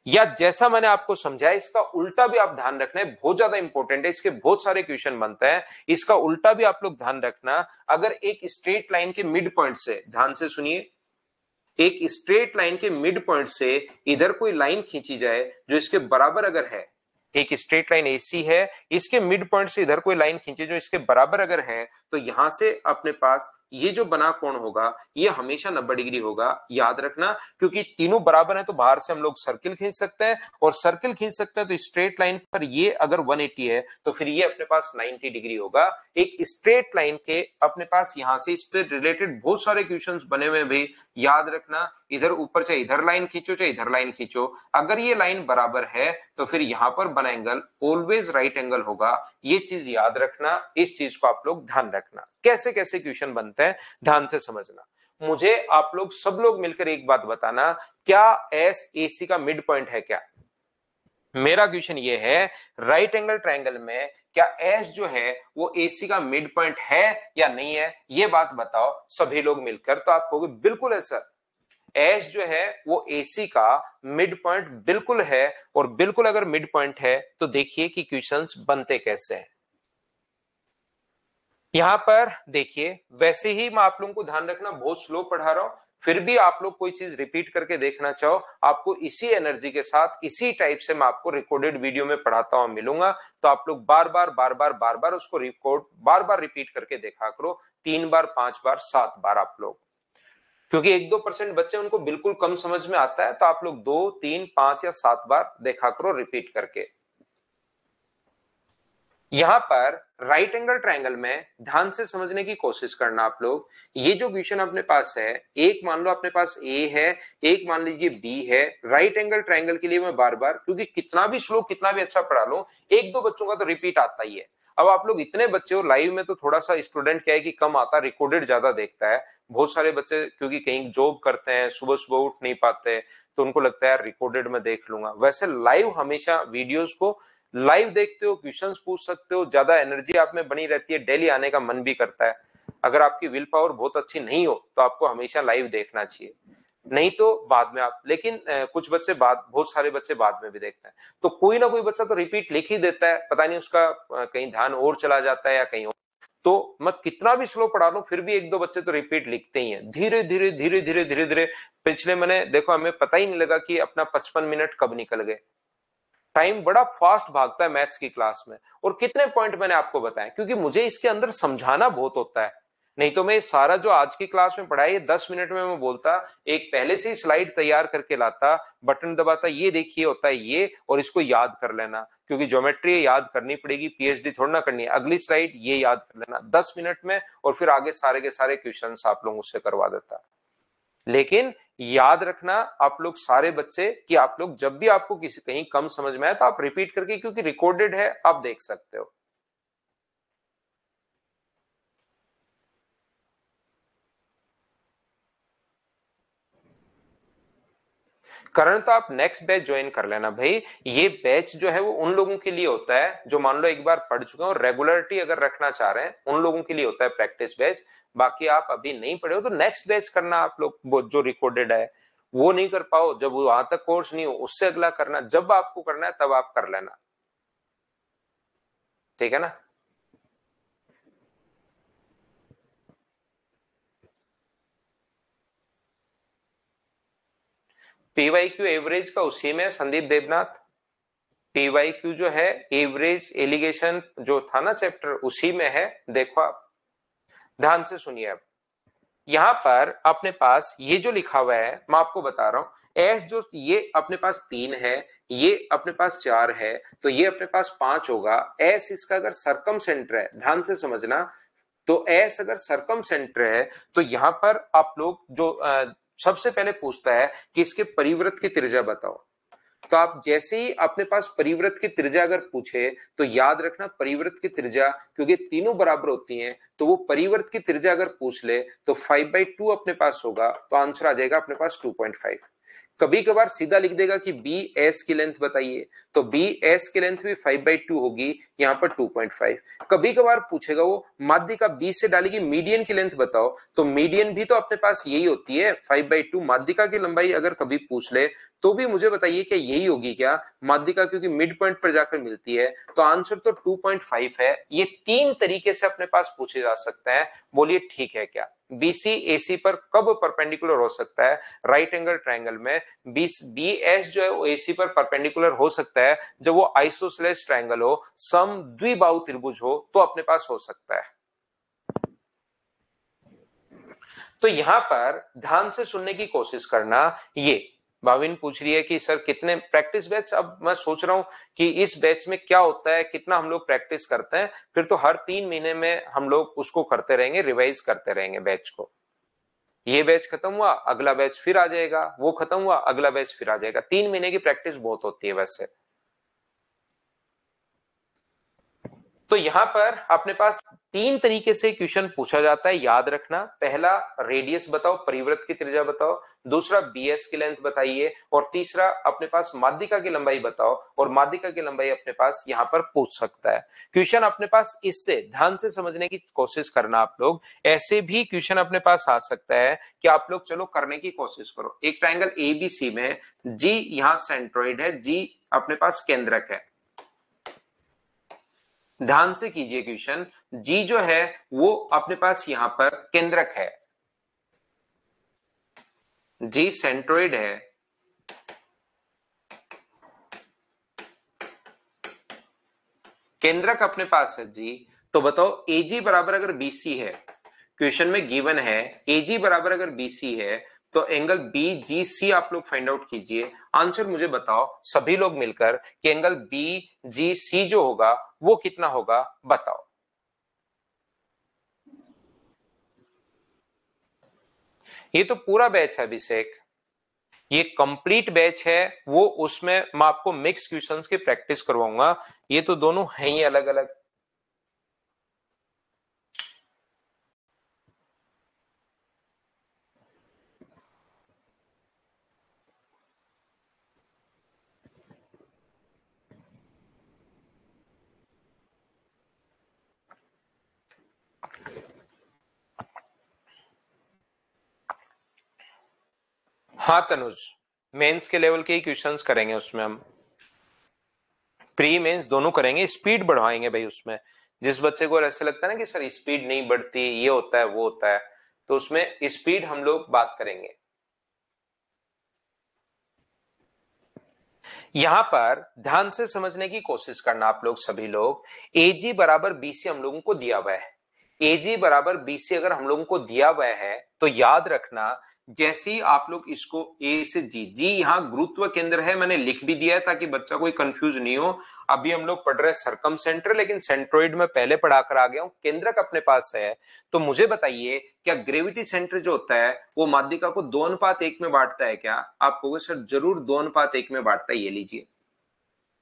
या जैसा मैंने आपको समझाया इसका उल्टा भी आप ध्यान रखना है बहुत ज्यादा इंपॉर्टेंट है इसके बहुत सारे क्वेश्चन बनते हैं इसका उल्टा भी आप लोग ध्यान रखना अगर एक स्ट्रेट लाइन के मिड पॉइंट से ध्यान से सुनिए एक स्ट्रेट लाइन के मिड पॉइंट से इधर कोई लाइन खींची जाए जो इसके बराबर अगर है एक स्ट्रेट लाइन एसी है इसके मिड पॉइंट से इधर कोई लाइन खींचे जो इसके बराबर अगर है तो यहां से अपने पास ये जो बना कोण होगा ये हमेशा नब्बे डिग्री होगा याद रखना क्योंकि तीनों बराबर है तो बाहर से हम लोग सर्किल खींच सकते हैं और सर्किल खींच सकते हैं तो स्ट्रेट लाइन पर ये अगर 180 है तो फिर ये अपने पास 90 डिग्री होगा एक स्ट्रेट लाइन के अपने पास यहां से इस पर रिलेटेड बहुत सारे क्वेश्चन बने हुए भी याद रखना इधर ऊपर चाहे इधर लाइन खींचो चाहे इधर लाइन खींचो अगर ये लाइन बराबर है तो फिर यहां पर बना एंगल ऑलवेज राइट एंगल होगा ये चीज याद रखना इस चीज को आप लोग ध्यान रखना कैसे कैसे क्वेश्चन बनते हैं ध्यान से समझना मुझे आप लोग सब लोग मिलकर एक बात बताना क्या एस ए सी का मिड पॉइंट है क्या मेरा क्वेश्चन ये है राइट एंगल ट्रायंगल में क्या एस जो है वो एसी का मिड पॉइंट है या नहीं है ये बात बताओ सभी लोग मिलकर तो आप कहोगे बिल्कुल है सर एस जो है वो एसी का मिड पॉइंट बिल्कुल है और बिल्कुल अगर मिड पॉइंट है तो देखिए कि क्वेश्चंस बनते कैसे हैं यहां पर देखिए वैसे ही मैं आप लोगों को ध्यान रखना बहुत स्लो पढ़ा रहा हूं फिर भी आप लोग कोई चीज रिपीट करके देखना चाहो आपको इसी एनर्जी के साथ इसी टाइप से मैं आपको रिकॉर्डेड वीडियो में पढ़ाता हूं मिलूंगा तो आप लोग बार बार बार बार बार बार उसको रिकॉर्ड बार बार रिपीट करके देखा करो तीन बार पांच बार सात बार आप लोग क्योंकि एक दो परसेंट बच्चे उनको बिल्कुल कम समझ में आता है तो आप लोग दो तीन पांच या सात बार देखा करो रिपीट करके यहां पर राइट एंगल ट्राइंगल में ध्यान से समझने की कोशिश करना आप लोग ये जो क्वेश्चन अपने पास है एक मान लो अपने पास ए है एक मान लीजिए बी है राइट एंगल ट्राइंगल के लिए मैं बार बार क्योंकि कितना भी श्लोक कितना भी अच्छा पढ़ा लो एक दो बच्चों का तो रिपीट आता ही है अब आप लोग इतने बच्चे हो लाइव में तो थोड़ा सा स्टूडेंट क्या है कि कम आता रिकॉर्डेड ज्यादा देखता है बहुत सारे बच्चे क्योंकि कहीं जॉब करते हैं सुबह सुबह उठ नहीं पाते तो उनको लगता है यार रिकॉर्डेड में देख लूंगा वैसे लाइव हमेशा वीडियोस को लाइव देखते हो क्वेश्चंस पूछ सकते हो ज्यादा एनर्जी आप में बनी रहती है डेली आने का मन भी करता है अगर आपकी विल पावर बहुत अच्छी नहीं हो तो आपको हमेशा लाइव देखना चाहिए नहीं तो बाद में आप लेकिन कुछ बच्चे बाद बहुत सारे बच्चे बाद में भी देखते हैं तो कोई ना कोई बच्चा तो रिपीट लिख ही देता है पता नहीं उसका कहीं ध्यान और चला जाता है या कहीं और तो मैं कितना भी स्लो पढ़ा लू फिर भी एक दो बच्चे तो रिपीट लिखते ही हैं धीरे धीरे धीरे धीरे धीरे धीरे पिछले मैंने देखो हमें पता ही नहीं लगा कि अपना पचपन मिनट कब निकल गए टाइम बड़ा फास्ट भागता है मैथ्स की क्लास में और कितने पॉइंट मैंने आपको बताए क्योंकि मुझे इसके अंदर समझाना बहुत होता है नहीं तो मैं सारा जो आज की क्लास में पढ़ाई है दस मिनट में मैं बोलता एक पहले से ही स्लाइड तैयार करके लाता बटन दबाता ये देखिए होता है ये और इसको याद कर लेना क्योंकि ज्योमेट्री याद करनी पड़ेगी पीएचडी थोड़ी ना करनी है अगली स्लाइड ये याद कर लेना दस मिनट में और फिर आगे सारे के सारे क्वेश्चन आप लोग उससे करवा देता लेकिन याद रखना आप लोग सारे बच्चे कि आप लोग जब भी आपको किसी कहीं कम समझ में आए तो आप रिपीट करके क्योंकि रिकॉर्डेड है आप देख सकते हो करण तो आप नेक्स्ट बैच ज्वाइन कर लेना भाई ये बैच जो है वो उन लोगों के लिए होता है जो मान लो एक बार पढ़ चुके हैं रेगुलरिटी अगर रखना चाह रहे हैं उन लोगों के लिए होता है प्रैक्टिस बैच बाकी आप अभी नहीं पढ़े हो तो नेक्स्ट बैच करना आप लोग वो जो रिकॉर्डेड है वो नहीं कर पाओ जब वहां तक कोर्स नहीं हो उससे अगला करना जब आपको करना है तब आप कर लेना ठीक है ना पीवाई क्यू एवरेज का उसी में संदीप देवनाथ पीवाई क्यू जो है एवरेज एलिगेशन जो था ना चैप्टर उसी में है देखो आप ध्यान से सुनिए आप यहां पर अपने पास ये जो लिखा हुआ है मैं आपको बता रहा हूं एस जो ये अपने पास तीन है ये अपने पास चार है तो ये अपने पास पांच होगा एस इसका अगर सरकम सेंटर है ध्यान से समझना तो एस अगर सरकम सेंटर है तो यहां पर आप लोग जो सबसे पहले पूछता है कि इसके परिव्रत की त्रिज्या बताओ तो आप जैसे ही अपने पास परिव्रत की त्रिज्या अगर पूछे तो याद रखना परिव्रत की त्रिज्या क्योंकि तीनों बराबर होती हैं तो वो परिव्रत की त्रिज्या अगर पूछ ले तो फाइव बाई टू अपने पास होगा तो आंसर आ जाएगा अपने पास टू पॉइंट फाइव कभी कभार सीधा लिख देगा कि बी एस की लेंथ बताइए तो बी एस की लेंथ भी 5 बाई टू होगी यहाँ पर 2.5 कभी कभार पूछेगा वो माध्य का बी से डालेगी मीडियन की लेंथ बताओ तो मीडियन भी तो अपने पास यही होती है फाइव बाई टू माध्यिका की लंबाई अगर कभी पूछ ले तो भी मुझे बताइए क्या यही होगी क्या माध्यिका क्योंकि मिड पॉइंट पर जाकर मिलती है तो आंसर तो टू है ये तीन तरीके से अपने पास पूछे जा सकते हैं बोलिए ठीक है क्या बीसी एसी पर कब परपेंडिकुलर हो सकता है राइट एंगल ट्राइंगल में बी बी एस जो है वो एसी पर परपेंडिकुलर हो सकता है जब वो आइसोसलेस ट्राइंगल हो सम द्विबाहु त्रिभुज हो तो अपने पास हो सकता है तो यहां पर ध्यान से सुनने की कोशिश करना ये भाविन पूछ रही है कि सर कितने प्रैक्टिस बैच अब मैं सोच रहा हूँ कि इस बैच में क्या होता है कितना हम लोग प्रैक्टिस करते हैं फिर तो हर तीन महीने में हम लोग उसको करते रहेंगे रिवाइज करते रहेंगे बैच को ये बैच खत्म हुआ अगला बैच फिर आ जाएगा वो खत्म हुआ अगला बैच फिर आ जाएगा तीन महीने की प्रैक्टिस बहुत होती है वैसे तो यहां पर अपने पास तीन तरीके से क्वेश्चन पूछा जाता है याद रखना पहला रेडियस बताओ परिवृत की त्रिज्या बताओ दूसरा बीएस की लेंथ बताइए और तीसरा अपने पास माध्यिका की लंबाई बताओ और माध्यिका की लंबाई अपने पास यहां पर पूछ सकता है क्वेश्चन अपने पास इससे ध्यान से समझने की कोशिश करना आप लोग ऐसे भी क्वेश्चन अपने पास आ सकता है कि आप लोग चलो करने की कोशिश करो एक ट्राइंगल एबीसी में जी यहाँ सेंट्रोइड है जी अपने पास केंद्रक है ध्यान से कीजिए क्वेश्चन जी जो है वो अपने पास यहां पर केंद्रक है जी सेंट्रोइड है केंद्रक अपने पास है जी तो बताओ एजी बराबर अगर बीसी है क्वेश्चन में गिवन है एजी बराबर अगर बीसी है तो एंगल बी जी सी आप लोग फाइंड आउट कीजिए आंसर मुझे बताओ सभी लोग मिलकर कि एंगल बी जी सी जो होगा वो कितना होगा बताओ ये तो पूरा बैच है अभिषेक ये कंप्लीट बैच है वो उसमें मैं आपको मिक्स क्वेश्चंस की प्रैक्टिस करवाऊंगा ये तो दोनों है ही अलग अलग हाँ तनुज मेंस के लेवल के ही क्वेश्चंस करेंगे उसमें हम प्री मेंस दोनों करेंगे स्पीड बढ़ाएंगे भाई उसमें जिस बच्चे को ऐसे लगता है ना कि सर स्पीड नहीं बढ़ती ये होता है वो होता है तो उसमें स्पीड हम लोग बात करेंगे यहां पर ध्यान से समझने की कोशिश करना आप लोग सभी लोग एजी बराबर बीसी हम लोगों को दिया हुआ है एजी बराबर बीसी अगर हम लोगों को दिया हुआ है तो याद रखना जैसे ही आप लोग इसको ए से जी जी यहाँ गुरुत्व केंद्र है मैंने लिख भी दिया है ताकि बच्चा कोई कंफ्यूज नहीं हो अभी हम लोग पढ़ रहे हैं सरकम सेंटर लेकिन सेंट्रोइड में पहले पढ़ा कर आ गया केंद्र केंद्रक अपने पास है तो मुझे बताइए क्या ग्रेविटी सेंटर जो होता है वो माध्यिका को दो अनुपात एक में बांटता है क्या आप कहोगे सर जरूर दो अनुपात एक में बांटता है ये लीजिए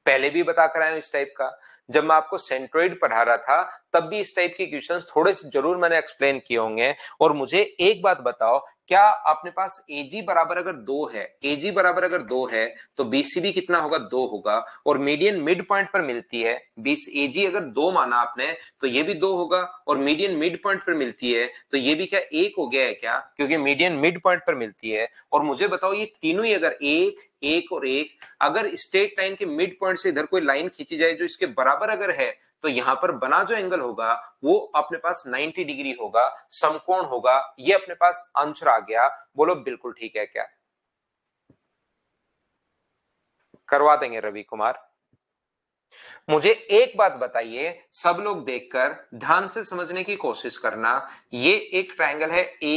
पहले भी बता कर आए इस टाइप का जब मैं आपको सेंट्रोइड पढ़ा रहा था तब भी इस टाइप के क्वेश्चन थोड़े से जरूर मैंने एक्सप्लेन किए होंगे और मुझे एक बात बताओ क्या आपने पास एजी बराबर अगर दो है एजी बराबर अगर दो है तो बीसीबी कितना होगा दो होगा और मीडियन मिड पॉइंट पर मिलती है बीस एजी अगर दो माना आपने तो ये भी दो होगा और मीडियन मिड पॉइंट पर मिलती है तो ये भी क्या एक हो गया है क्या क्योंकि मीडियन मिड पॉइंट पर मिलती है और मुझे बताओ ये तीनों ही अगर एक एक और एक अगर स्टेट लाइन के मिड पॉइंट से इधर कोई लाइन खींची जाए जो इसके बराबर बराबर अगर है तो यहां पर बना जो एंगल होगा वो अपने पास 90 डिग्री होगा समकोण होगा ये अपने पास आंसर आ गया बोलो बिल्कुल ठीक है क्या करवा देंगे रवि कुमार मुझे एक बात बताइए सब लोग देखकर ध्यान से समझने की कोशिश करना ये एक ट्रायंगल है ए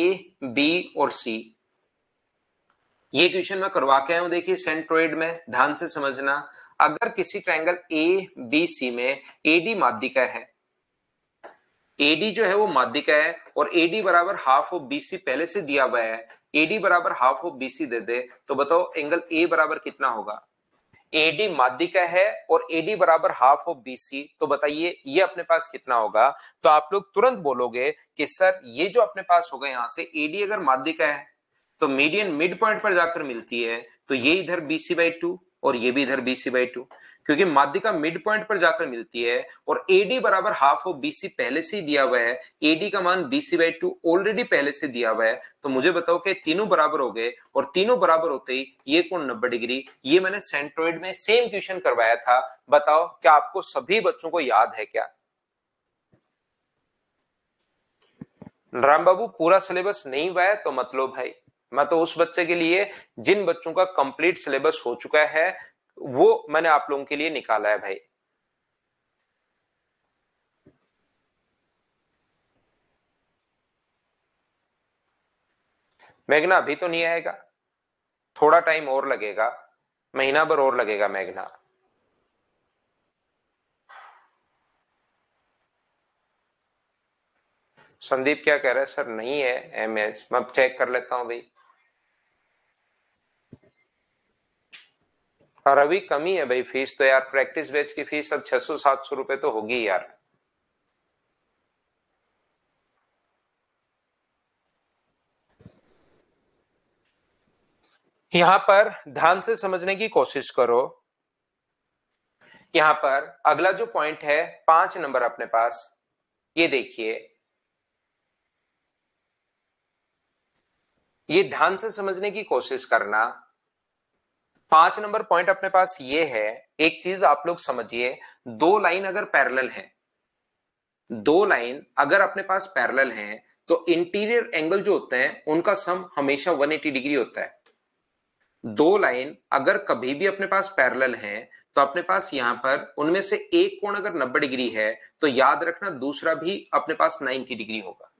बी और सी ये क्वेश्चन मैं करवा के आया हूं देखिए सेंट्रोइड में ध्यान से समझना अगर किसी ट्रायंगल ए बी सी में एडी माध्यिका है एडी जो है वो माध्यिका है और एडी बराबर हाफ ऑफ बी सी पहले से दिया हुआ है एडी बराबर हाफ ऑफ सी दे दे तो बताओ एंगल ए बराबर कितना होगा एडी माध्यिका है और एडी बराबर हाफ ऑफ बी सी तो बताइए ये अपने पास कितना होगा तो आप लोग तुरंत बोलोगे कि सर ये जो अपने पास होगा यहां से एडी अगर माध्यिका है तो मीडियन मिड पॉइंट पर जाकर मिलती है तो ये इधर बी सी बाई टू और ये भी इधर बी सी बाई टू क्योंकि माध्यिका मिड पॉइंट पर जाकर मिलती है और ए डी बराबर हाफ ऑफ बी सी पहले से ही दिया हुआ है ए डी का मान B C by two already पहले से दिया हुआ है तो मुझे बताओ कि तीनों बराबर हो गए और तीनों बराबर होते ही ये कोण नब्बे डिग्री ये मैंने सेंट्रोइड में सेम क्वेश्चन करवाया था बताओ क्या आपको सभी बच्चों को याद है क्या राम बाबू पूरा सिलेबस नहीं हुआ है तो मतलब भाई मैं तो उस बच्चे के लिए जिन बच्चों का कंप्लीट सिलेबस हो चुका है वो मैंने आप लोगों के लिए निकाला है भाई मैगना अभी तो नहीं आएगा थोड़ा टाइम और लगेगा महीना भर और लगेगा मैगना संदीप क्या कह रहा है सर नहीं है एमएस मैं चेक कर लेता हूं भाई और अभी कमी है भाई फीस तो यार प्रैक्टिस बैच की फीस अब छह सौ सात सौ रुपए तो होगी यार यहां पर ध्यान से समझने की कोशिश करो यहां पर अगला जो पॉइंट है पांच नंबर अपने पास ये देखिए ये ध्यान से समझने की कोशिश करना पांच नंबर पॉइंट अपने पास ये है एक चीज आप लोग समझिए दो लाइन अगर पैरेलल है दो लाइन अगर अपने पास पैरेलल है तो इंटीरियर एंगल जो होते हैं उनका सम हमेशा 180 डिग्री होता है दो लाइन अगर कभी भी अपने पास पैरेलल है तो अपने पास यहां पर उनमें से एक कोण अगर 90 डिग्री है तो याद रखना दूसरा भी अपने पास 90 डिग्री होगा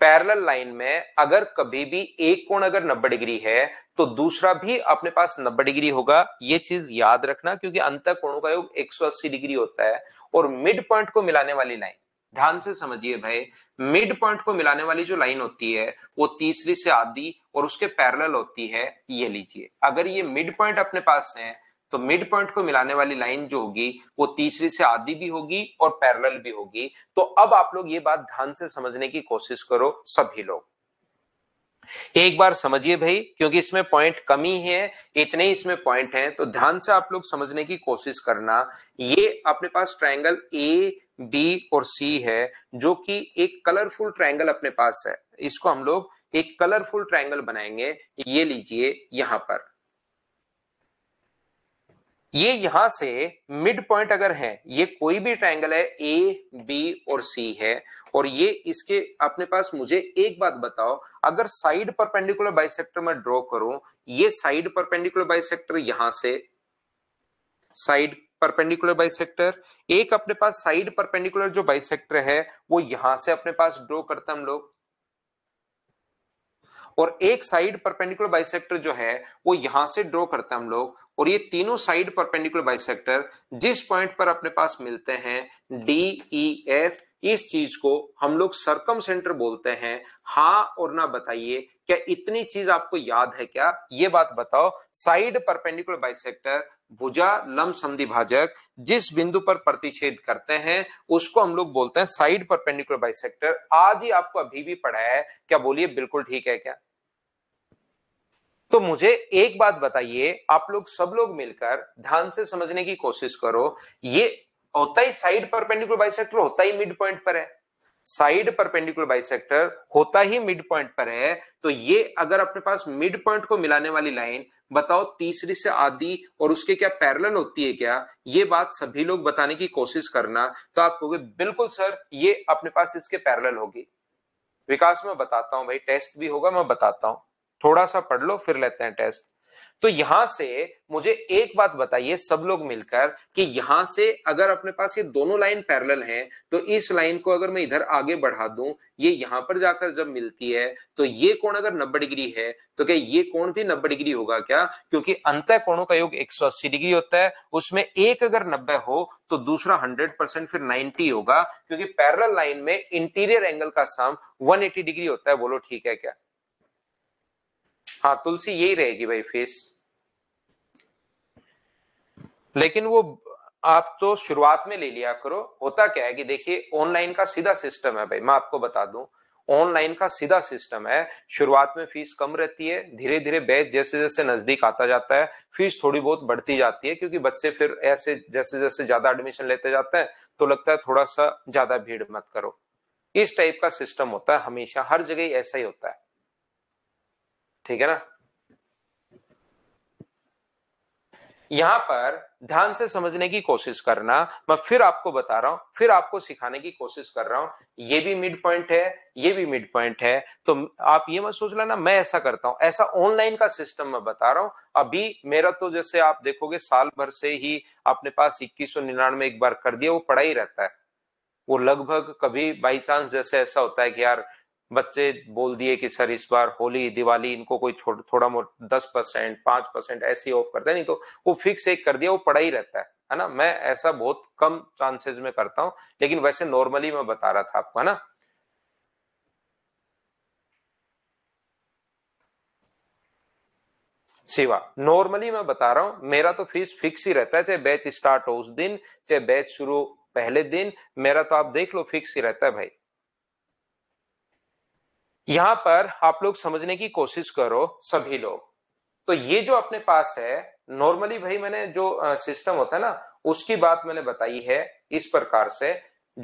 पैरेलल लाइन में अगर कभी भी एक कोण अगर 90 डिग्री है तो दूसरा भी अपने पास 90 डिग्री होगा ये चीज याद रखना क्योंकि अंतर कोणों का योग 180 डिग्री होता है और मिड पॉइंट को मिलाने वाली लाइन ध्यान से समझिए भाई मिड पॉइंट को मिलाने वाली जो लाइन होती है वो तीसरी से आधी और उसके पैरल होती है ये लीजिए अगर ये मिड पॉइंट अपने पास है तो मिड पॉइंट को मिलाने वाली लाइन जो होगी वो तीसरी से आधी भी होगी और पैरेलल भी होगी तो अब आप लोग ये बात ध्यान से समझने की कोशिश करो सभी लोग एक बार समझिए भाई क्योंकि इसमें पॉइंट कमी है इतने ही इसमें पॉइंट हैं तो ध्यान से आप लोग समझने की कोशिश करना ये अपने पास ट्रायंगल ए बी और सी है जो कि एक कलरफुल ट्रायंगल अपने पास है इसको हम लोग एक कलरफुल ट्रायंगल बनाएंगे ये लीजिए यहां पर ये यहां से मिड पॉइंट अगर है ये कोई भी ट्रायंगल है ए बी और सी है और ये इसके अपने पास मुझे एक बात बताओ अगर साइड परपेंडिकुलर बाइसेक्टर में ड्रॉ करूं ये साइड परपेंडिकुलर बाइसेक्टर यहां से साइड परपेंडिकुलर बाइसेक्टर एक अपने पास साइड परपेंडिकुलर जो बाइसेक्टर है वो यहां से अपने पास ड्रॉ करते हम लोग और एक साइड परपेंडिकुलर बाइसेक्टर जो है वो यहां से ड्रॉ करते हैं हम लोग और ये तीनों साइड परपेंडिकुलर बाइसेक्टर जिस पॉइंट पर अपने पास मिलते हैं डी ई एफ इस चीज को हम लोग सरकम सेंटर बोलते हैं हाँ और ना बताइए क्या इतनी चीज आपको याद है क्या ये बात बताओ साइड परपेंडिकुलर बाइसेक्टर भुजा संधि भाजक जिस बिंदु पर प्रतिच्छेद करते हैं उसको हम लोग बोलते हैं साइड परपेंडिकुलर बाइसेक्टर आज ही आपको अभी भी पढ़ा है क्या बोलिए बिल्कुल ठीक है क्या तो मुझे एक बात बताइए आप लोग सब लोग मिलकर ध्यान से समझने की कोशिश करो ये होता ही साइड परपेंडिकुलर बाइसेक्टर होता ही मिड पॉइंट पर है साइड परपेंडिकुलर बाइसेक्टर होता ही मिड पॉइंट पर है तो ये अगर अपने पास मिड पॉइंट को मिलाने वाली लाइन बताओ तीसरी से आधी और उसके क्या पैरेलल होती है क्या ये बात सभी लोग बताने की कोशिश करना तो आप कहोगे बिल्कुल सर ये अपने पास इसके पैरेलल होगी विकास में बताता हूं भाई टेस्ट भी होगा मैं बताता हूं थोड़ा सा पढ़ लो फिर लेते हैं टेस्ट तो यहां से मुझे एक बात बताइए सब लोग मिलकर कि यहां से अगर अपने पास ये दोनों लाइन पैरेलल हैं तो इस लाइन को अगर मैं इधर आगे बढ़ा दूं ये यहां पर जाकर जब मिलती है तो ये कोण अगर 90 डिग्री है तो क्या ये कोण भी 90 डिग्री होगा क्या क्योंकि अंत कोणों का योग 180 डिग्री होता है उसमें एक अगर नब्बे हो तो दूसरा हंड्रेड परसेंट फिर नाइनटी होगा क्योंकि पैरल लाइन में इंटीरियर एंगल का साम वन डिग्री होता है बोलो ठीक है क्या हाँ तुलसी यही रहेगी भाई फेस लेकिन वो आप तो शुरुआत में ले लिया करो होता क्या है कि देखिए ऑनलाइन का सीधा सिस्टम है भाई मैं आपको बता दूं ऑनलाइन का सीधा सिस्टम है शुरुआत में फीस कम रहती है धीरे धीरे बैच जैसे जैसे नजदीक आता जाता है फीस थोड़ी बहुत बढ़ती जाती है क्योंकि बच्चे फिर ऐसे जैसे जैसे ज्यादा एडमिशन लेते जाते हैं तो लगता है थोड़ा सा ज्यादा भीड़ मत करो इस टाइप का सिस्टम होता है हमेशा हर जगह ऐसा ही होता है ठीक है ना यहां पर ध्यान से समझने की कोशिश करना मैं फिर आपको बता रहा हूं फिर आपको सिखाने की कोशिश कर रहा हूं ये भी मिड पॉइंट है ये भी मिड पॉइंट है तो आप ये मत सोच लेना मैं ऐसा करता हूं ऐसा ऑनलाइन का सिस्टम मैं बता रहा हूं अभी मेरा तो जैसे आप देखोगे साल भर से ही अपने पास इक्कीस सौ एक बार कर दिया वो पढ़ा ही रहता है वो लगभग कभी बाई चांस जैसे ऐसा होता है कि यार बच्चे बोल दिए कि सर इस बार होली दिवाली इनको कोई थोड़ा मोट दस परसेंट पांच परसेंट ऐसे ऑफ करता है नहीं तो वो फिक्स एक कर दिया वो पड़ा ही रहता है है ना मैं ऐसा बहुत कम चांसेस में करता हूं लेकिन वैसे नॉर्मली मैं बता रहा था आपको है ना शिवा नॉर्मली मैं बता रहा हूं मेरा तो फीस फिक्स ही रहता है चाहे बैच स्टार्ट हो उस दिन चाहे बैच शुरू पहले दिन मेरा तो आप देख लो फिक्स ही रहता है भाई यहां पर आप लोग समझने की कोशिश करो सभी लोग तो ये जो अपने पास है नॉर्मली भाई मैंने जो सिस्टम होता है ना उसकी बात मैंने बताई है इस प्रकार से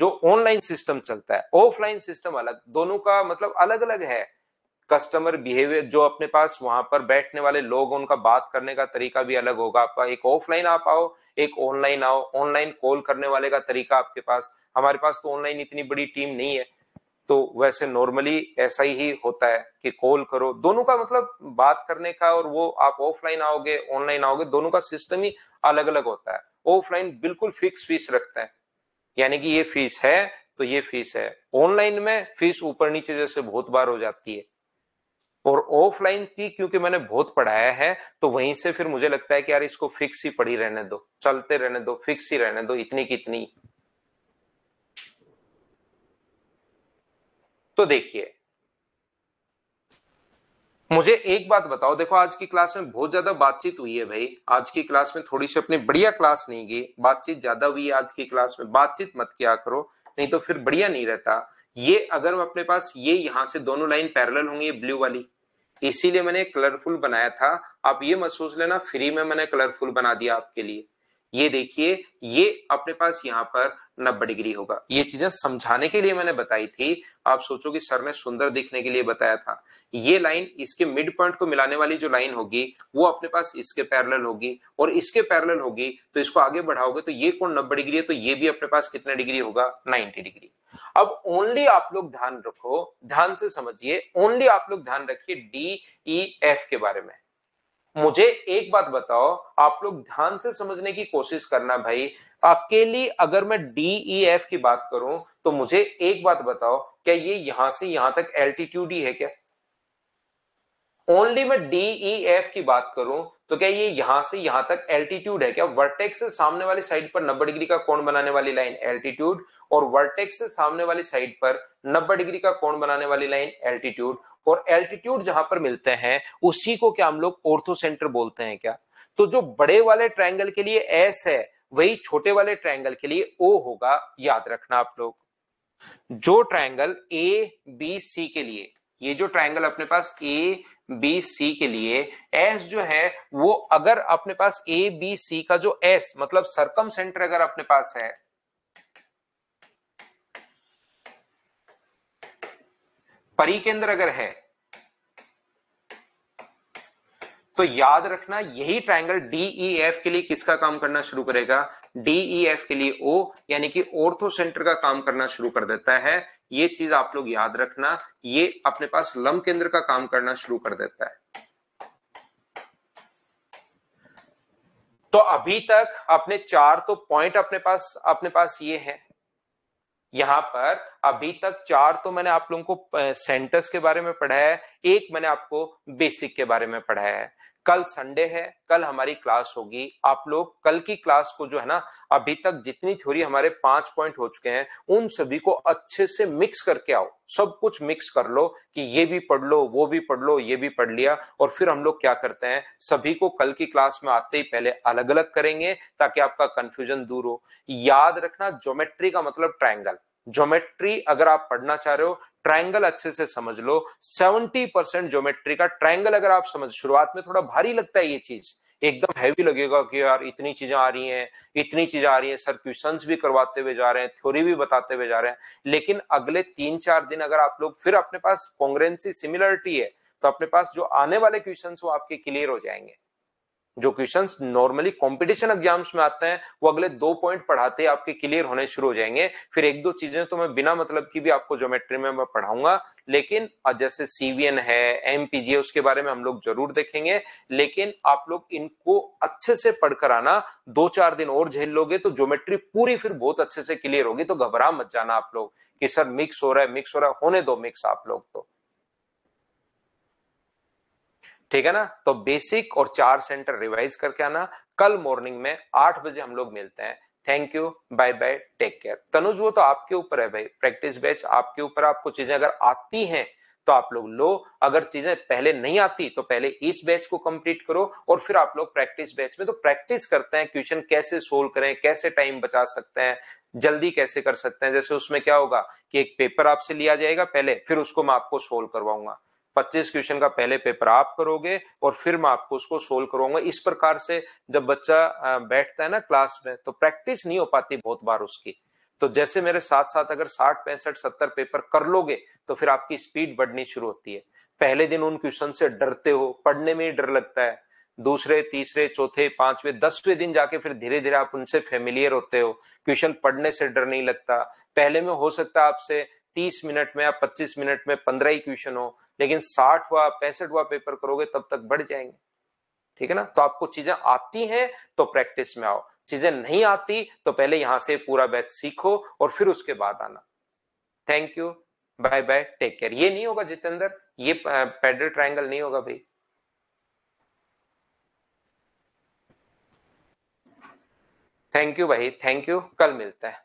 जो ऑनलाइन सिस्टम चलता है ऑफलाइन सिस्टम अलग दोनों का मतलब अलग अलग है कस्टमर बिहेवियर जो अपने पास वहां पर बैठने वाले लोग उनका बात करने का तरीका भी अलग होगा आपका एक ऑफलाइन आप आओ एक ऑनलाइन आओ ऑनलाइन कॉल करने वाले का तरीका आपके पास हमारे पास तो ऑनलाइन इतनी बड़ी टीम नहीं है तो वैसे नॉर्मली ऐसा ही होता है कि कॉल करो दोनों का मतलब बात करने का और वो आप ऑफलाइन आओगे ऑनलाइन आओगे दोनों का सिस्टम ही अलग अलग होता है ऑफलाइन बिल्कुल फिक्स फीस रखते हैं यानी कि ये फीस है तो ये फीस है ऑनलाइन में फीस ऊपर नीचे जैसे बहुत बार हो जाती है और ऑफलाइन की क्योंकि मैंने बहुत पढ़ाया है तो वहीं से फिर मुझे लगता है कि यार इसको फिक्स ही पड़ी रहने दो चलते रहने दो फिक्स ही रहने दो इतनी कितनी तो देखिए मुझे एक बात बताओ देखो आज की क्लास में बहुत ज्यादा बातचीत हुई है भाई आज की क्लास में थोड़ी सी अपनी बढ़िया क्लास नहीं गई बातचीत ज्यादा हुई है आज की क्लास में बातचीत मत किया करो नहीं तो फिर बढ़िया नहीं रहता ये अगर मैं अपने पास ये यहां से दोनों लाइन पैरेलल होंगी ये ब्लू वाली इसीलिए मैंने कलरफुल बनाया था आप ये महसूस लेना फ्री में मैंने कलरफुल बना दिया आपके लिए ये देखिए ये अपने पास यहाँ पर नब्बे डिग्री होगा ये चीजें समझाने के लिए मैंने बताई थी आप सोचो कि सर ने सुंदर दिखने के लिए बताया था ये लाइन इसके मिड पॉइंट को मिलाने वाली जो लाइन होगी वो अपने पास इसके पैरेलल होगी और इसके पैरेलल होगी तो इसको आगे बढ़ाओगे तो ये कौन नब्बे डिग्री है तो ये भी अपने पास कितने डिग्री होगा नाइनटी डिग्री अब ओनली आप लोग ध्यान रखो ध्यान से समझिए ओनली आप लोग ध्यान रखिए डी ई एफ के बारे में मुझे एक बात बताओ आप लोग ध्यान से समझने की कोशिश करना भाई अकेली अगर मैं डी ई एफ की बात करूं तो मुझे एक बात बताओ क्या ये यहां से यहां तक एल्टीट्यूड ही है क्या ओनली मैं डी ई एफ की बात करूं तो क्या ये यहां से यहां तक एल्टीट्यूड है क्या वर्टेक्स सामने वाली साइड पर नब्बे डिग्री का कोण बनाने वाली लाइन एल्टीट्यूड और वर्टेक्स सामने वाली साइड पर नब्बे डिग्री का कोण बनाने वाली लाइन एल्टीट्यूड और एल्टीट्यूड जहां पर मिलते हैं उसी को क्या हम लोग ऑर्थोसेंटर बोलते हैं क्या तो जो बड़े वाले ट्राइंगल के लिए एस है वही छोटे वाले ट्राइंगल के लिए ओ होगा याद रखना आप लोग जो ट्राइंगल ए बी सी के लिए ये जो ट्राइंगल अपने पास ए बी सी के लिए एस जो है वो अगर अपने पास ए बी सी का जो एस मतलब सरकम सेंटर अगर अपने पास है परिकेंद्र अगर है तो याद रखना यही ट्रायंगल डीईएफ e, के लिए किसका काम करना शुरू करेगा डीईएफ e, के लिए ओ यानी कि ओर्थो सेंटर का काम करना शुरू कर देता है ये चीज आप लोग याद रखना ये अपने पास लम केंद्र का काम करना शुरू कर देता है तो अभी तक अपने चार तो पॉइंट अपने पास अपने पास ये है यहां पर अभी तक चार तो मैंने आप लोगों को सेंटर्स के बारे में पढ़ाया है एक मैंने आपको बेसिक के बारे में पढ़ाया है कल संडे है कल हमारी क्लास होगी आप लोग कल की क्लास को जो है ना अभी तक जितनी थ्योरी हमारे पांच पॉइंट हो चुके हैं उन सभी को अच्छे से मिक्स करके आओ सब कुछ मिक्स कर लो कि ये भी पढ़ लो वो भी पढ़ लो ये भी पढ़ लिया और फिर हम लोग क्या करते हैं सभी को कल की क्लास में आते ही पहले अलग अलग करेंगे ताकि आपका कंफ्यूजन दूर हो याद रखना ज्योमेट्री का मतलब ट्राइंगल ज्योमेट्री अगर आप पढ़ना चाह रहे हो ट्रायंगल अच्छे से समझ लो 70 परसेंट ज्योमेट्री का ट्रायंगल अगर आप समझ शुरुआत में थोड़ा भारी लगता है ये चीज एकदम हैवी लगेगा कि यार इतनी चीजें आ रही हैं इतनी चीजें आ रही हैं सर क्वेश्चन भी करवाते हुए जा रहे हैं थ्योरी भी बताते हुए जा रहे हैं लेकिन अगले तीन चार दिन अगर आप लोग फिर अपने पास कॉन्ग्रेंसी सिमिलरिटी है तो अपने पास जो आने वाले क्वेश्चन वो आपके क्लियर हो जाएंगे जो क्वेश्चंस नॉर्मली कंपटीशन एग्जाम्स में आते हैं वो अगले दो पॉइंट पढ़ाते आपके क्लियर होने शुरू हो जाएंगे फिर एक दो चीजें तो मैं बिना मतलब की भी आपको ज्योमेट्री में मैं पढ़ाऊंगा लेकिन जैसे सीवीएन है एमपीजी उसके बारे में हम लोग जरूर देखेंगे लेकिन आप लोग इनको अच्छे से पढ़कर आना दो चार दिन और झेल लोगे तो ज्योमेट्री पूरी फिर बहुत अच्छे से क्लियर होगी तो घबरा मत जाना आप लोग कि सर मिक्स हो रहा है मिक्स हो रहा है होने दो मिक्स आप लोग तो ठीक है ना तो बेसिक और चार सेंटर रिवाइज करके आना कल मॉर्निंग में आठ बजे हम लोग मिलते हैं thank you bye bye take care Tanuj वो तो आपके ऊपर है भाई प्रैक्टिस बैच आपके ऊपर आपको चीजें अगर आती हैं तो आप लोग लो अगर चीजें पहले नहीं आती तो पहले इस बैच को कंप्लीट करो और फिर आप लोग प्रैक्टिस बैच में तो प्रैक्टिस करते हैं क्वेश्चन कैसे सोल्व करें कैसे टाइम बचा सकते हैं जल्दी कैसे कर सकते हैं जैसे उसमें क्या होगा कि एक पेपर आपसे लिया जाएगा पहले फिर उसको मैं आपको सोल्व करवाऊंगा पच्चीस क्वेश्चन का पहले पेपर आप करोगे और फिर मैं आपको उसको सोल्व करूंगा इस प्रकार से जब बच्चा बैठता है ना क्लास में तो प्रैक्टिस नहीं हो पाती बहुत बार उसकी तो जैसे मेरे साथ साथ अगर साठ पैंसठ सत्तर पेपर कर लोगे तो फिर आपकी स्पीड बढ़नी शुरू होती है पहले दिन उन क्वेश्चन से डरते हो पढ़ने में ही डर लगता है दूसरे तीसरे चौथे पांचवे दसवें दिन जाके फिर धीरे धीरे आप उनसे फेमिलियर होते हो क्वेश्चन पढ़ने से डर नहीं लगता पहले में हो सकता है आपसे तीस मिनट में या पच्चीस मिनट में पंद्रह ही क्वेश्चन हो लेकिन साठ हुआ पैंसठ हुआ पेपर करोगे तब तक बढ़ जाएंगे ठीक है ना तो आपको चीजें आती हैं तो प्रैक्टिस में आओ चीजें नहीं आती तो पहले यहां से पूरा बैच सीखो और फिर उसके बाद आना thank you bye bye take care ये नहीं होगा जितेंद्र ये पेडल ट्राइंगल नहीं होगा भाई थैंक यू भाई थैंक यू कल मिलते हैं